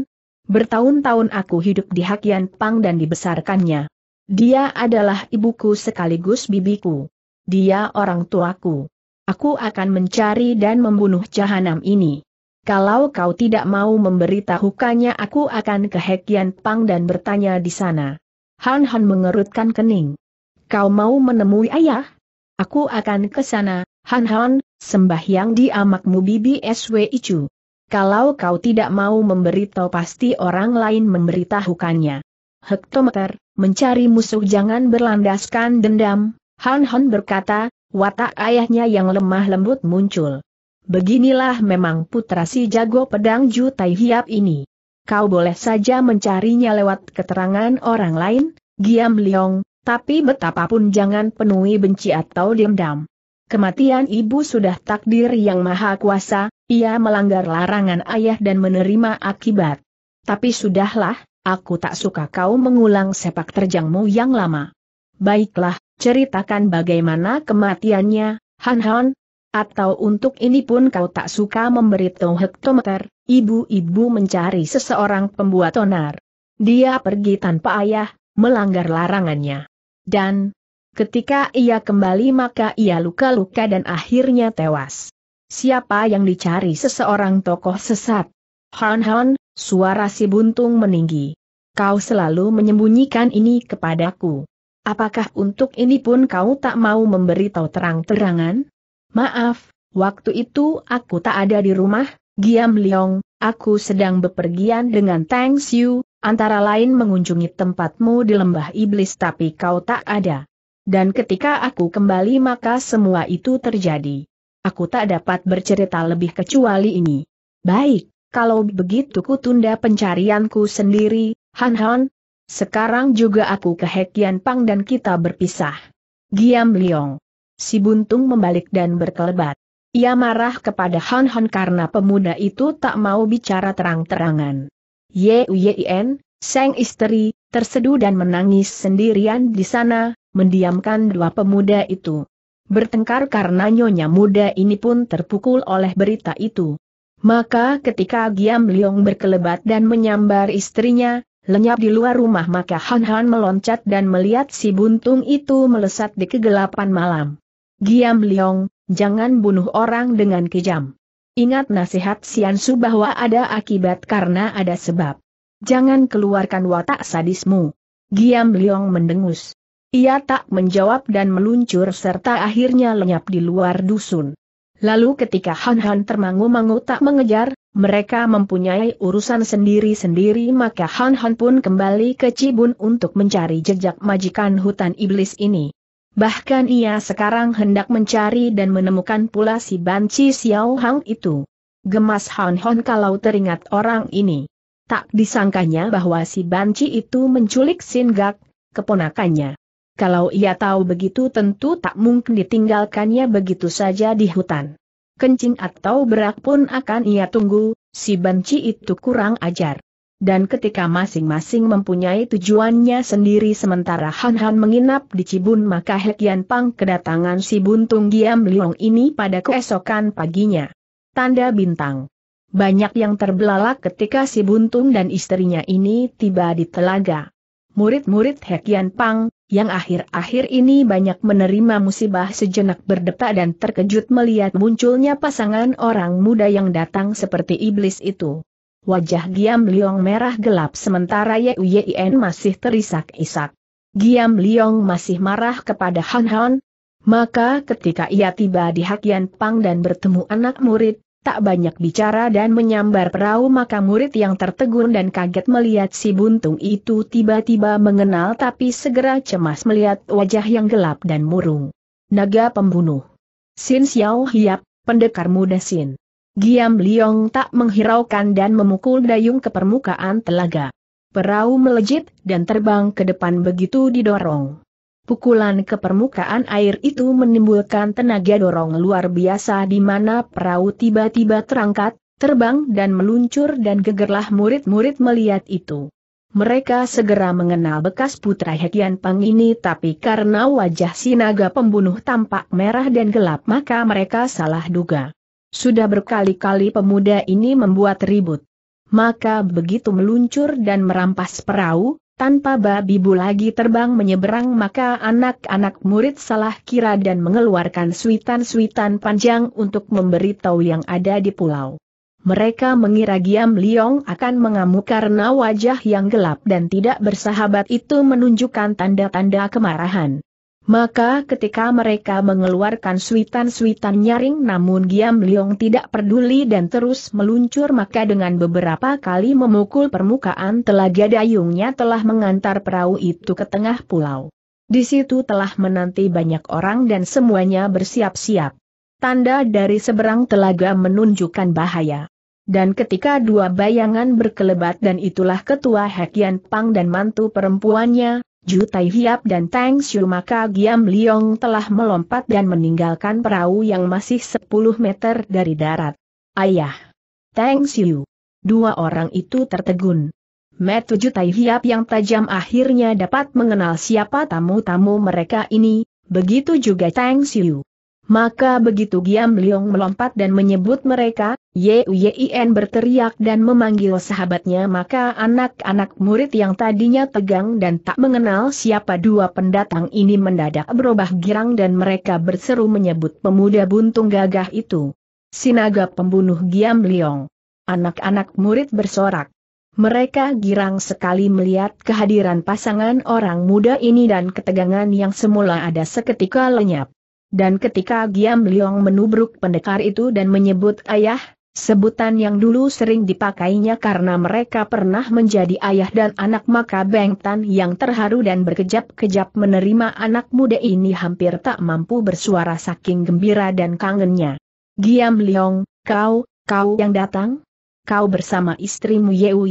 Bertahun-tahun aku hidup di Hakian Pang dan dibesarkannya. Dia adalah ibuku sekaligus bibiku. Dia orang tuaku. Aku akan mencari dan membunuh jahanam ini. Kalau kau tidak mau memberitahukannya aku akan ke Hekian Pang dan bertanya di sana. Han Han mengerutkan kening. Kau mau menemui ayah? Aku akan ke sana, Han Han, sembahyang di amakmu Bibi SW Icu. Kalau kau tidak mau memberitahu pasti orang lain memberitahukannya. Hektometer, mencari musuh jangan berlandaskan dendam, Han Han berkata, watak ayahnya yang lemah lembut muncul. Beginilah memang putra si jago pedang Ju Tai Hiap ini. Kau boleh saja mencarinya lewat keterangan orang lain, Giam Liong, tapi betapapun jangan penuhi benci atau dendam. Kematian ibu sudah takdir yang maha kuasa, ia melanggar larangan ayah dan menerima akibat. Tapi sudahlah, aku tak suka kau mengulang sepak terjangmu yang lama. Baiklah, ceritakan bagaimana kematiannya, Han Han, atau untuk ini pun kau tak suka memberitahu tahu hektometer, ibu-ibu mencari seseorang pembuat onar. Dia pergi tanpa ayah, melanggar larangannya. Dan, ketika ia kembali maka ia luka-luka dan akhirnya tewas. Siapa yang dicari seseorang tokoh sesat? Han Han, suara si buntung meninggi. Kau selalu menyembunyikan ini kepadaku. Apakah untuk ini pun kau tak mau memberitahu terang-terangan? Maaf, waktu itu aku tak ada di rumah, Giam Leong, aku sedang bepergian dengan Tang Xiu, antara lain mengunjungi tempatmu di lembah iblis tapi kau tak ada. Dan ketika aku kembali maka semua itu terjadi. Aku tak dapat bercerita lebih kecuali ini. Baik, kalau begitu ku tunda pencarianku sendiri, Han Han. Sekarang juga aku ke Hekian Pang dan kita berpisah. Giam Leong si buntung membalik dan berkelebat. Ia marah kepada Han Han karena pemuda itu tak mau bicara terang-terangan. Ye Uyen, sang istri, terseduh dan menangis sendirian di sana, mendiamkan dua pemuda itu. Bertengkar karena nyonya muda ini pun terpukul oleh berita itu. Maka ketika Giam Liong berkelebat dan menyambar istrinya, lenyap di luar rumah maka Han Han meloncat dan melihat si buntung itu melesat di kegelapan malam. Giam Liong, jangan bunuh orang dengan kejam. Ingat nasihat Sian Su bahwa ada akibat karena ada sebab. Jangan keluarkan watak sadismu. Giam Liong mendengus. Ia tak menjawab dan meluncur serta akhirnya lenyap di luar dusun. Lalu ketika Han Han termangu-mangu tak mengejar, mereka mempunyai urusan sendiri-sendiri maka Han Han pun kembali ke Cibun untuk mencari jejak majikan hutan iblis ini. Bahkan ia sekarang hendak mencari dan menemukan pula si Banci Xiao Hang itu. Gemas Hon Hon kalau teringat orang ini. Tak disangkanya bahwa si Banci itu menculik Singak, keponakannya. Kalau ia tahu begitu tentu tak mungkin ditinggalkannya begitu saja di hutan. Kencing atau berak pun akan ia tunggu, si Banci itu kurang ajar dan ketika masing-masing mempunyai tujuannya sendiri sementara Han Han menginap di Cibun maka Hekian Pang kedatangan si Buntung Giam Liong ini pada keesokan paginya. Tanda bintang. Banyak yang terbelalak ketika si Buntung dan istrinya ini tiba di telaga. Murid-murid Hekian Pang, yang akhir-akhir ini banyak menerima musibah sejenak berdetak dan terkejut melihat munculnya pasangan orang muda yang datang seperti iblis itu wajah Giam Liong merah gelap sementara Ye Yen masih terisak-isak. Giam Liong masih marah kepada Han Han, maka ketika ia tiba di Hakian Pang dan bertemu anak murid, tak banyak bicara dan menyambar perahu maka murid yang tertegun dan kaget melihat si buntung itu tiba-tiba mengenal tapi segera cemas melihat wajah yang gelap dan murung. Naga pembunuh. Sin Xiao Hiap, pendekar muda Sin. Giam Liong tak menghiraukan dan memukul dayung ke permukaan telaga. Perahu melejit dan terbang ke depan begitu didorong. Pukulan ke permukaan air itu menimbulkan tenaga dorong luar biasa di mana perahu tiba-tiba terangkat, terbang dan meluncur dan gegerlah murid-murid melihat itu. Mereka segera mengenal bekas putra Hekian Pang ini tapi karena wajah sinaga pembunuh tampak merah dan gelap maka mereka salah duga. Sudah berkali-kali pemuda ini membuat ribut. Maka begitu meluncur dan merampas perahu, tanpa babi bu lagi terbang menyeberang maka anak-anak murid salah kira dan mengeluarkan suitan-suitan panjang untuk memberitahu yang ada di pulau. Mereka mengira Giam Liong akan mengamuk karena wajah yang gelap dan tidak bersahabat itu menunjukkan tanda-tanda kemarahan. Maka ketika mereka mengeluarkan suitan-suitan nyaring namun Giam Leong tidak peduli dan terus meluncur maka dengan beberapa kali memukul permukaan telaga dayungnya telah mengantar perahu itu ke tengah pulau. Di situ telah menanti banyak orang dan semuanya bersiap-siap. Tanda dari seberang telaga menunjukkan bahaya. Dan ketika dua bayangan berkelebat dan itulah ketua Hakian Pang dan mantu perempuannya, Ju Tai Hiap dan Tang Xiu maka Giam Liong telah melompat dan meninggalkan perahu yang masih 10 meter dari darat. Ayah! Tang Xiu! Dua orang itu tertegun. Metu Ju Tai Hiap yang tajam akhirnya dapat mengenal siapa tamu-tamu mereka ini, begitu juga Tang Xiu. Maka begitu Giam Liong melompat dan menyebut mereka, Yuyin berteriak dan memanggil sahabatnya maka anak-anak murid yang tadinya tegang dan tak mengenal siapa dua pendatang ini mendadak berubah girang dan mereka berseru menyebut pemuda buntung gagah itu. Sinaga pembunuh Giam Liong. Anak-anak murid bersorak. Mereka girang sekali melihat kehadiran pasangan orang muda ini dan ketegangan yang semula ada seketika lenyap. Dan ketika Giam Liong menubruk pendekar itu dan menyebut ayah, sebutan yang dulu sering dipakainya karena mereka pernah menjadi ayah dan anak maka Beng Tan yang terharu dan berkejap-kejap menerima anak muda ini hampir tak mampu bersuara saking gembira dan kangennya. Giam Liong, kau, kau yang datang? Kau bersama istrimu Yeu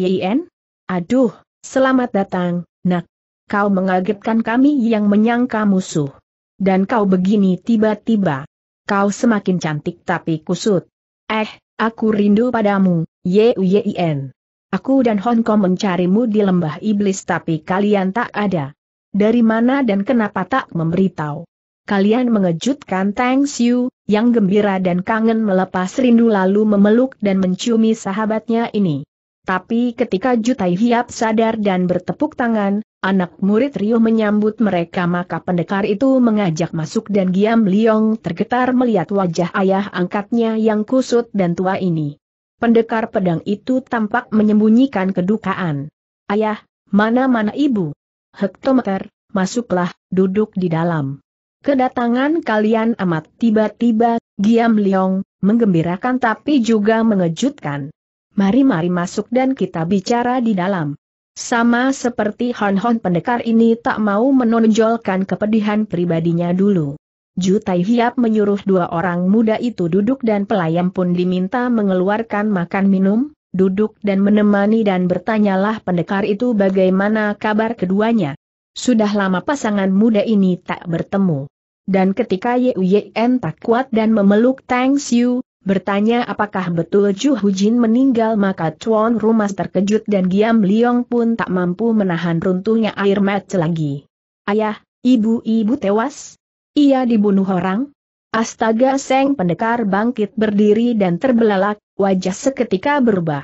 Aduh, selamat datang, nak. Kau mengagetkan kami yang menyangka musuh. Dan kau begini tiba-tiba. Kau semakin cantik tapi kusut. Eh, aku rindu padamu, Yuyin. Aku dan Hong Kong mencarimu di lembah iblis tapi kalian tak ada. Dari mana dan kenapa tak memberitahu? Kalian mengejutkan Tang Xiu, yang gembira dan kangen melepas rindu lalu memeluk dan menciumi sahabatnya ini. Tapi ketika Jutai Hiap sadar dan bertepuk tangan, Anak murid Rio menyambut mereka maka pendekar itu mengajak masuk dan Giam Liong tergetar melihat wajah ayah angkatnya yang kusut dan tua ini. Pendekar pedang itu tampak menyembunyikan kedukaan. Ayah, mana-mana ibu? Hektometer, masuklah, duduk di dalam. Kedatangan kalian amat tiba-tiba, Giam Liong, menggembirakan tapi juga mengejutkan. Mari-mari masuk dan kita bicara di dalam. Sama seperti Hon Hon pendekar ini tak mau menonjolkan kepedihan pribadinya dulu. Ju Tai Hiap menyuruh dua orang muda itu duduk dan pelayan pun diminta mengeluarkan makan minum, duduk dan menemani dan bertanyalah pendekar itu bagaimana kabar keduanya. Sudah lama pasangan muda ini tak bertemu. Dan ketika Yuen tak kuat dan memeluk Tang Xiu, bertanya apakah betul Ju Jin meninggal maka Chuan Rumas terkejut dan Giam Liong pun tak mampu menahan runtuhnya air mata lagi. Ayah, ibu-ibu tewas? Ia dibunuh orang? Astaga Seng pendekar bangkit berdiri dan terbelalak, wajah seketika berubah.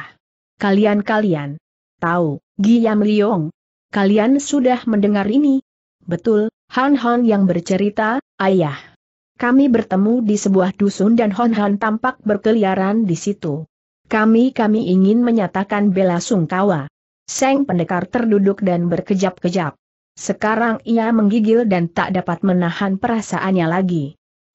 Kalian-kalian. Tahu, Giam Liong. Kalian sudah mendengar ini? Betul, Han Han yang bercerita, ayah. Kami bertemu di sebuah dusun dan Hon Han tampak berkeliaran di situ. Kami-kami ingin menyatakan bela sungkawa. Seng pendekar terduduk dan berkejap-kejap. Sekarang ia menggigil dan tak dapat menahan perasaannya lagi.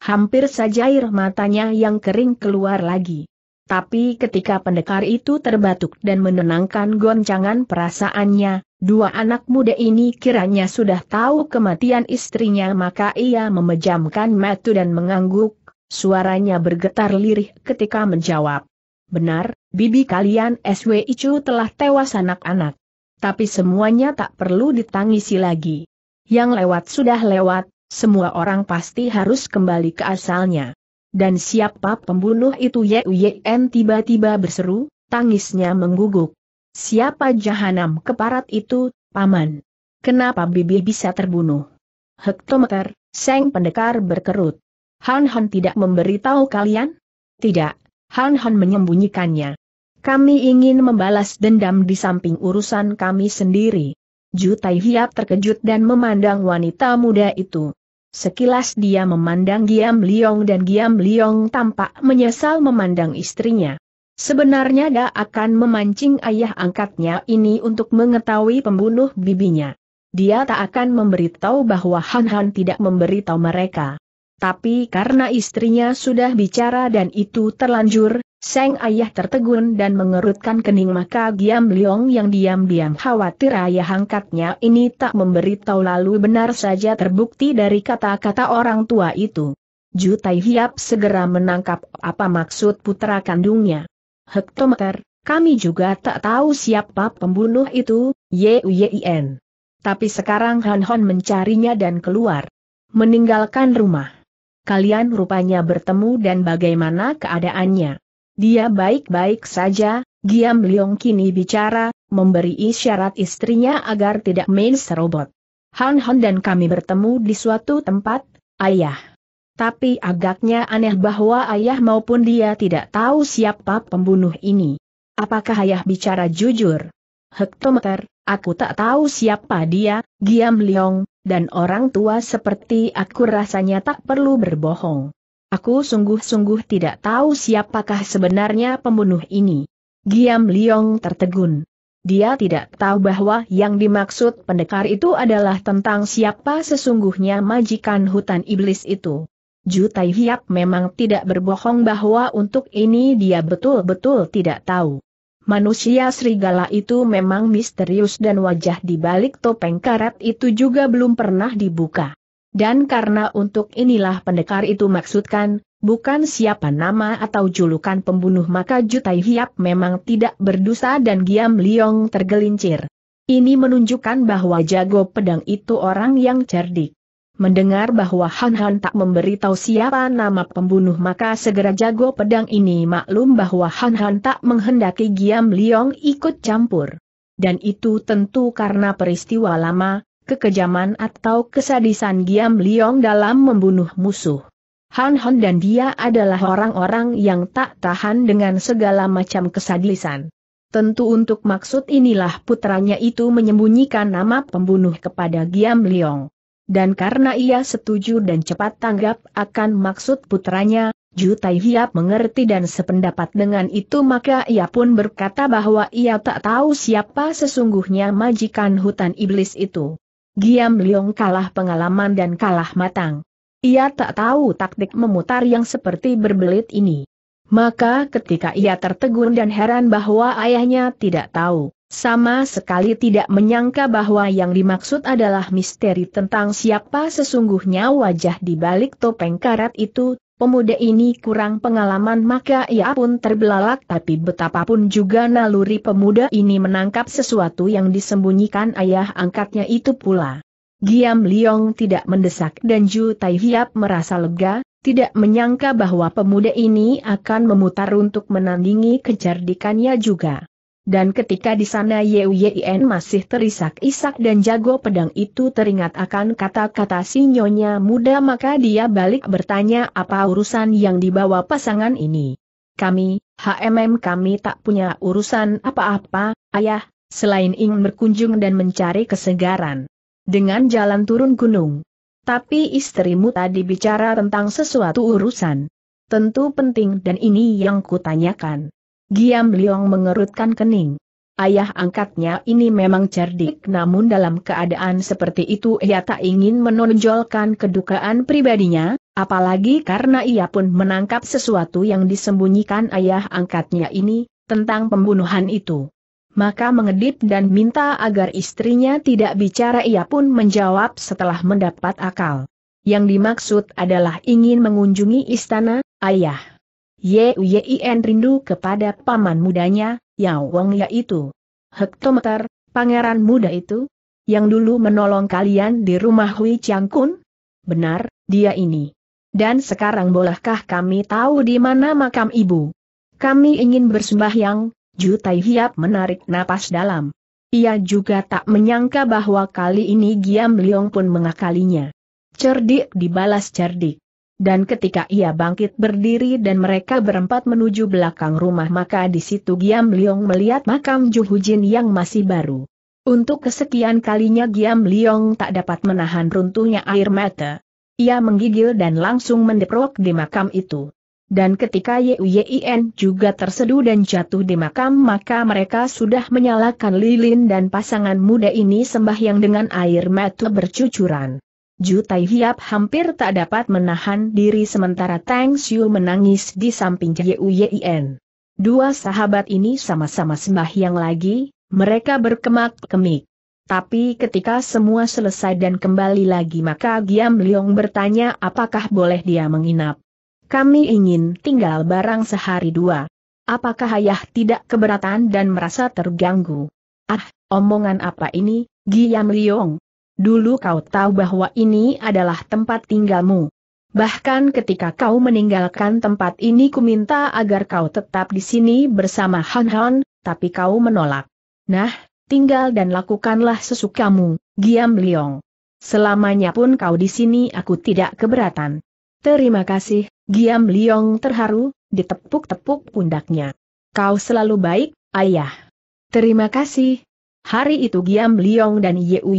Hampir saja air matanya yang kering keluar lagi. Tapi ketika pendekar itu terbatuk dan menenangkan goncangan perasaannya, Dua anak muda ini kiranya sudah tahu kematian istrinya maka ia memejamkan mata dan mengangguk, suaranya bergetar lirih ketika menjawab. Benar, bibi kalian SW Icu telah tewas anak-anak. Tapi semuanya tak perlu ditangisi lagi. Yang lewat sudah lewat, semua orang pasti harus kembali ke asalnya. Dan siapa pembunuh itu Yen tiba-tiba berseru, tangisnya mengguguk. Siapa jahanam keparat itu, Paman? Kenapa Bibi bisa terbunuh? Hektometer, Seng Pendekar berkerut. Han Han tidak memberitahu kalian? Tidak, Han Han menyembunyikannya. Kami ingin membalas dendam di samping urusan kami sendiri. Jutai Hiap terkejut dan memandang wanita muda itu. Sekilas dia memandang Giam Liong dan Giam Liong tampak menyesal memandang istrinya. Sebenarnya dia akan memancing ayah angkatnya ini untuk mengetahui pembunuh bibinya. Dia tak akan memberitahu bahwa Han Han tidak memberitahu mereka. Tapi karena istrinya sudah bicara dan itu terlanjur, Seng ayah tertegun dan mengerutkan kening maka Giam Liong yang diam-diam khawatir ayah angkatnya ini tak memberitahu lalu benar saja terbukti dari kata-kata orang tua itu. Jutai Hiap segera menangkap apa maksud putra kandungnya hektometer, kami juga tak tahu siapa pembunuh itu, Yuyin. Tapi sekarang Han Hon mencarinya dan keluar. Meninggalkan rumah. Kalian rupanya bertemu dan bagaimana keadaannya. Dia baik-baik saja, Giam Leong kini bicara, memberi isyarat istrinya agar tidak main serobot. Han Hon dan kami bertemu di suatu tempat, ayah. Tapi agaknya aneh bahwa ayah maupun dia tidak tahu siapa pembunuh ini. Apakah ayah bicara jujur? Hektometer, aku tak tahu siapa dia, Giam Leong, dan orang tua seperti aku rasanya tak perlu berbohong. Aku sungguh-sungguh tidak tahu siapakah sebenarnya pembunuh ini. Giam Leong tertegun. Dia tidak tahu bahwa yang dimaksud pendekar itu adalah tentang siapa sesungguhnya majikan hutan iblis itu. Ju Tai Hiap memang tidak berbohong bahwa untuk ini dia betul-betul tidak tahu. Manusia serigala itu memang misterius dan wajah di balik topeng karat itu juga belum pernah dibuka. Dan karena untuk inilah pendekar itu maksudkan, bukan siapa nama atau julukan pembunuh maka Ju Tai Hiap memang tidak berdosa dan Giam Liong tergelincir. Ini menunjukkan bahwa jago pedang itu orang yang cerdik. Mendengar bahwa Han Han tak memberitahu siapa nama pembunuh maka segera jago pedang ini maklum bahwa Han Han tak menghendaki Giam Liong ikut campur. Dan itu tentu karena peristiwa lama, kekejaman atau kesadisan Giam Liong dalam membunuh musuh. Han Han dan dia adalah orang-orang yang tak tahan dengan segala macam kesadisan. Tentu untuk maksud inilah putranya itu menyembunyikan nama pembunuh kepada Giam Liong dan karena ia setuju dan cepat tanggap akan maksud putranya, Ju Tai Hiap mengerti dan sependapat dengan itu maka ia pun berkata bahwa ia tak tahu siapa sesungguhnya majikan hutan iblis itu. Giam Leong kalah pengalaman dan kalah matang. Ia tak tahu taktik memutar yang seperti berbelit ini. Maka ketika ia tertegun dan heran bahwa ayahnya tidak tahu, sama sekali tidak menyangka bahwa yang dimaksud adalah misteri tentang siapa sesungguhnya wajah di balik topeng karat itu, pemuda ini kurang pengalaman maka ia pun terbelalak tapi betapapun juga naluri pemuda ini menangkap sesuatu yang disembunyikan ayah angkatnya itu pula. Giam Liong tidak mendesak dan Ju Tai Hiap merasa lega, tidak menyangka bahwa pemuda ini akan memutar untuk menandingi kecerdikannya juga. Dan ketika di sana Yuyin masih terisak-isak dan jago pedang itu teringat akan kata-kata si nyonya muda maka dia balik bertanya apa urusan yang dibawa pasangan ini. Kami, HMM kami tak punya urusan apa-apa, ayah, selain ingin berkunjung dan mencari kesegaran. Dengan jalan turun gunung. Tapi istrimu tadi bicara tentang sesuatu urusan. Tentu penting dan ini yang kutanyakan. Giam Liong mengerutkan kening. Ayah angkatnya ini memang cerdik namun dalam keadaan seperti itu ia tak ingin menonjolkan kedukaan pribadinya, apalagi karena ia pun menangkap sesuatu yang disembunyikan ayah angkatnya ini, tentang pembunuhan itu. Maka mengedip dan minta agar istrinya tidak bicara ia pun menjawab setelah mendapat akal. Yang dimaksud adalah ingin mengunjungi istana, ayah. Yuyin rindu kepada paman mudanya, Yao Wong yaitu hektometer, pangeran muda itu, yang dulu menolong kalian di rumah Hui Chiang Benar, dia ini. Dan sekarang bolehkah kami tahu di mana makam ibu? Kami ingin bersembahyang, Jutai Hiap menarik napas dalam. Ia juga tak menyangka bahwa kali ini Giam Liong pun mengakalinya. Cerdik dibalas cerdik. Dan ketika ia bangkit berdiri dan mereka berempat menuju belakang rumah maka di situ Giam Liong melihat makam Juhujin yang masih baru. Untuk kesekian kalinya Giam Liong tak dapat menahan runtuhnya air mata. Ia menggigil dan langsung mendeprok di makam itu. Dan ketika Yuyin juga terseduh dan jatuh di makam maka mereka sudah menyalakan lilin dan pasangan muda ini sembahyang dengan air mata bercucuran. Ju Tai Hiap hampir tak dapat menahan diri sementara Tang Xiu menangis di samping Yuyen. Dua sahabat ini sama-sama sembahyang lagi, mereka berkemak-kemik. Tapi ketika semua selesai dan kembali lagi maka Giam Liong bertanya apakah boleh dia menginap. Kami ingin tinggal barang sehari dua. Apakah ayah tidak keberatan dan merasa terganggu? Ah, omongan apa ini, Giam Liong, Dulu kau tahu bahwa ini adalah tempat tinggalmu. Bahkan ketika kau meninggalkan tempat ini ku minta agar kau tetap di sini bersama Han Han, tapi kau menolak. Nah, tinggal dan lakukanlah sesukamu, Giam Liong. Selamanya pun kau di sini aku tidak keberatan. Terima kasih, Giam Liong terharu, ditepuk-tepuk pundaknya. Kau selalu baik, ayah. Terima kasih, Hari itu Giam Liong dan Yeu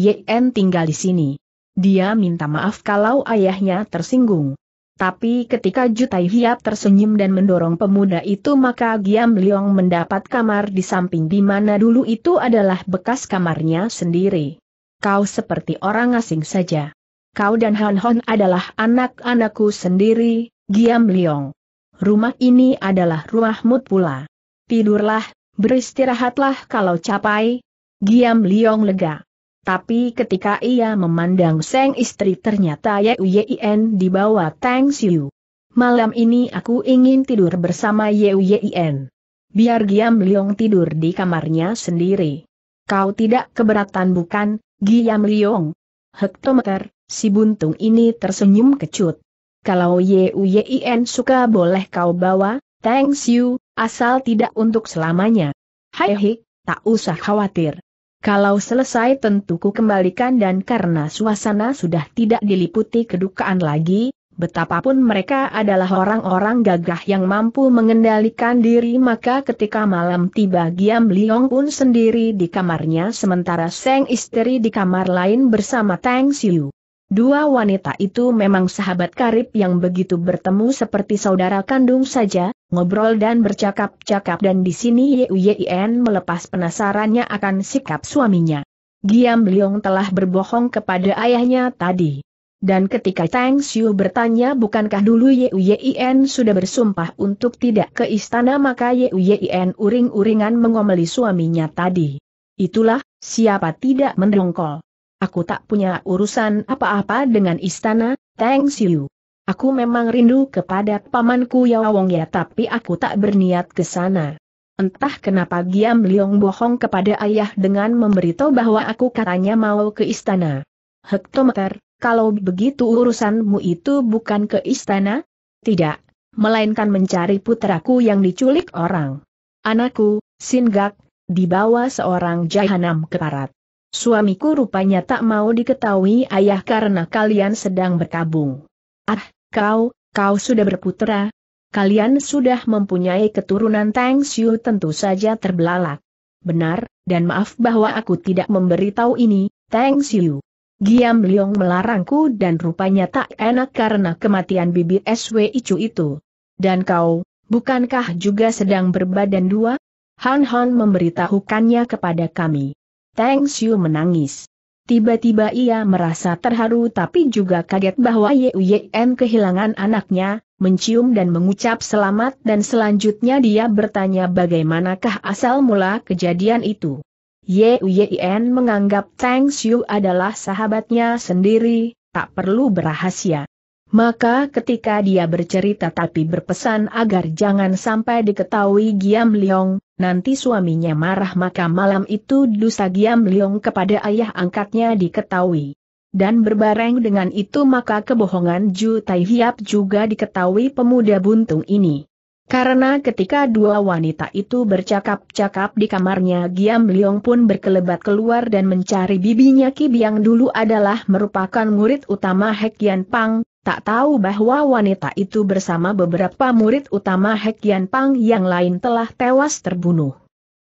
tinggal di sini. Dia minta maaf kalau ayahnya tersinggung. Tapi ketika Jutai Hiap tersenyum dan mendorong pemuda itu maka Giam Liong mendapat kamar di samping di mana dulu itu adalah bekas kamarnya sendiri. Kau seperti orang asing saja. Kau dan Han Hon adalah anak-anakku sendiri, Giam Liong. Rumah ini adalah rumahmu pula. Tidurlah, beristirahatlah kalau capai, Giam Liong lega. Tapi ketika ia memandang seng istri ternyata Ye Uyen di bawah Tang Xiu. Malam ini aku ingin tidur bersama Ye Uyen. Biar Giam Liong tidur di kamarnya sendiri. Kau tidak keberatan bukan, Giam Liong? Hektometer, si buntung ini tersenyum kecut. Kalau Ye Uyen suka boleh kau bawa, Tang Xiu, asal tidak untuk selamanya. Hai hik, tak usah khawatir. Kalau selesai tentu ku kembalikan dan karena suasana sudah tidak diliputi kedukaan lagi, betapapun mereka adalah orang-orang gagah yang mampu mengendalikan diri maka ketika malam tiba Giam Liong pun sendiri di kamarnya sementara Seng istri di kamar lain bersama Tang Siu. Dua wanita itu memang sahabat karib yang begitu bertemu seperti saudara kandung saja, ngobrol dan bercakap-cakap dan di sini Yuyen melepas penasarannya akan sikap suaminya. Giam Liong telah berbohong kepada ayahnya tadi. Dan ketika Tang Xiu bertanya bukankah dulu Yuyen sudah bersumpah untuk tidak ke istana maka Yuyen uring-uringan mengomeli suaminya tadi. Itulah, siapa tidak mendongkol. Aku tak punya urusan apa-apa dengan istana, thanks you. Aku memang rindu kepada pamanku Yao Wong ya tapi aku tak berniat ke sana. Entah kenapa Giam Liong bohong kepada ayah dengan memberitahu bahwa aku katanya mau ke istana. Hektometer, kalau begitu urusanmu itu bukan ke istana? Tidak, melainkan mencari putraku yang diculik orang. Anakku, Singak, dibawa seorang jahanam ke parat. Suamiku rupanya tak mau diketahui ayah karena kalian sedang berkabung. Ah, kau, kau sudah berputra, Kalian sudah mempunyai keturunan Tang Xiu tentu saja terbelalak. Benar, dan maaf bahwa aku tidak memberitahu ini, Tang Xiu. Giam Liong melarangku dan rupanya tak enak karena kematian bibit SW Icu itu. Dan kau, bukankah juga sedang berbadan dua? Han Han memberitahukannya kepada kami. Tang Xiu menangis. Tiba-tiba ia merasa terharu tapi juga kaget bahwa Ye Yem kehilangan anaknya, mencium dan mengucap selamat dan selanjutnya dia bertanya bagaimanakah asal mula kejadian itu. Ye Yem menganggap Tang Xiu adalah sahabatnya sendiri, tak perlu berahasia. Maka ketika dia bercerita tapi berpesan agar jangan sampai diketahui Giam Leong, Nanti suaminya marah maka malam itu dusa Giam Liong kepada ayah angkatnya diketahui. Dan berbareng dengan itu maka kebohongan Ju Tai Hiap juga diketahui pemuda buntung ini. Karena ketika dua wanita itu bercakap-cakap di kamarnya Giam Liong pun berkelebat keluar dan mencari bibinya Ki Biang dulu adalah merupakan murid utama Hek Yan Pang, tak tahu bahwa wanita itu bersama beberapa murid utama Hekian Pang yang lain telah tewas terbunuh.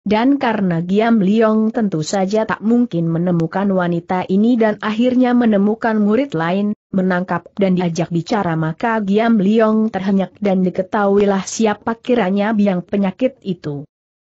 Dan karena Giam Liong tentu saja tak mungkin menemukan wanita ini dan akhirnya menemukan murid lain, menangkap dan diajak bicara maka Giam Liong terhenyak dan diketahuilah siapa kiranya biang penyakit itu.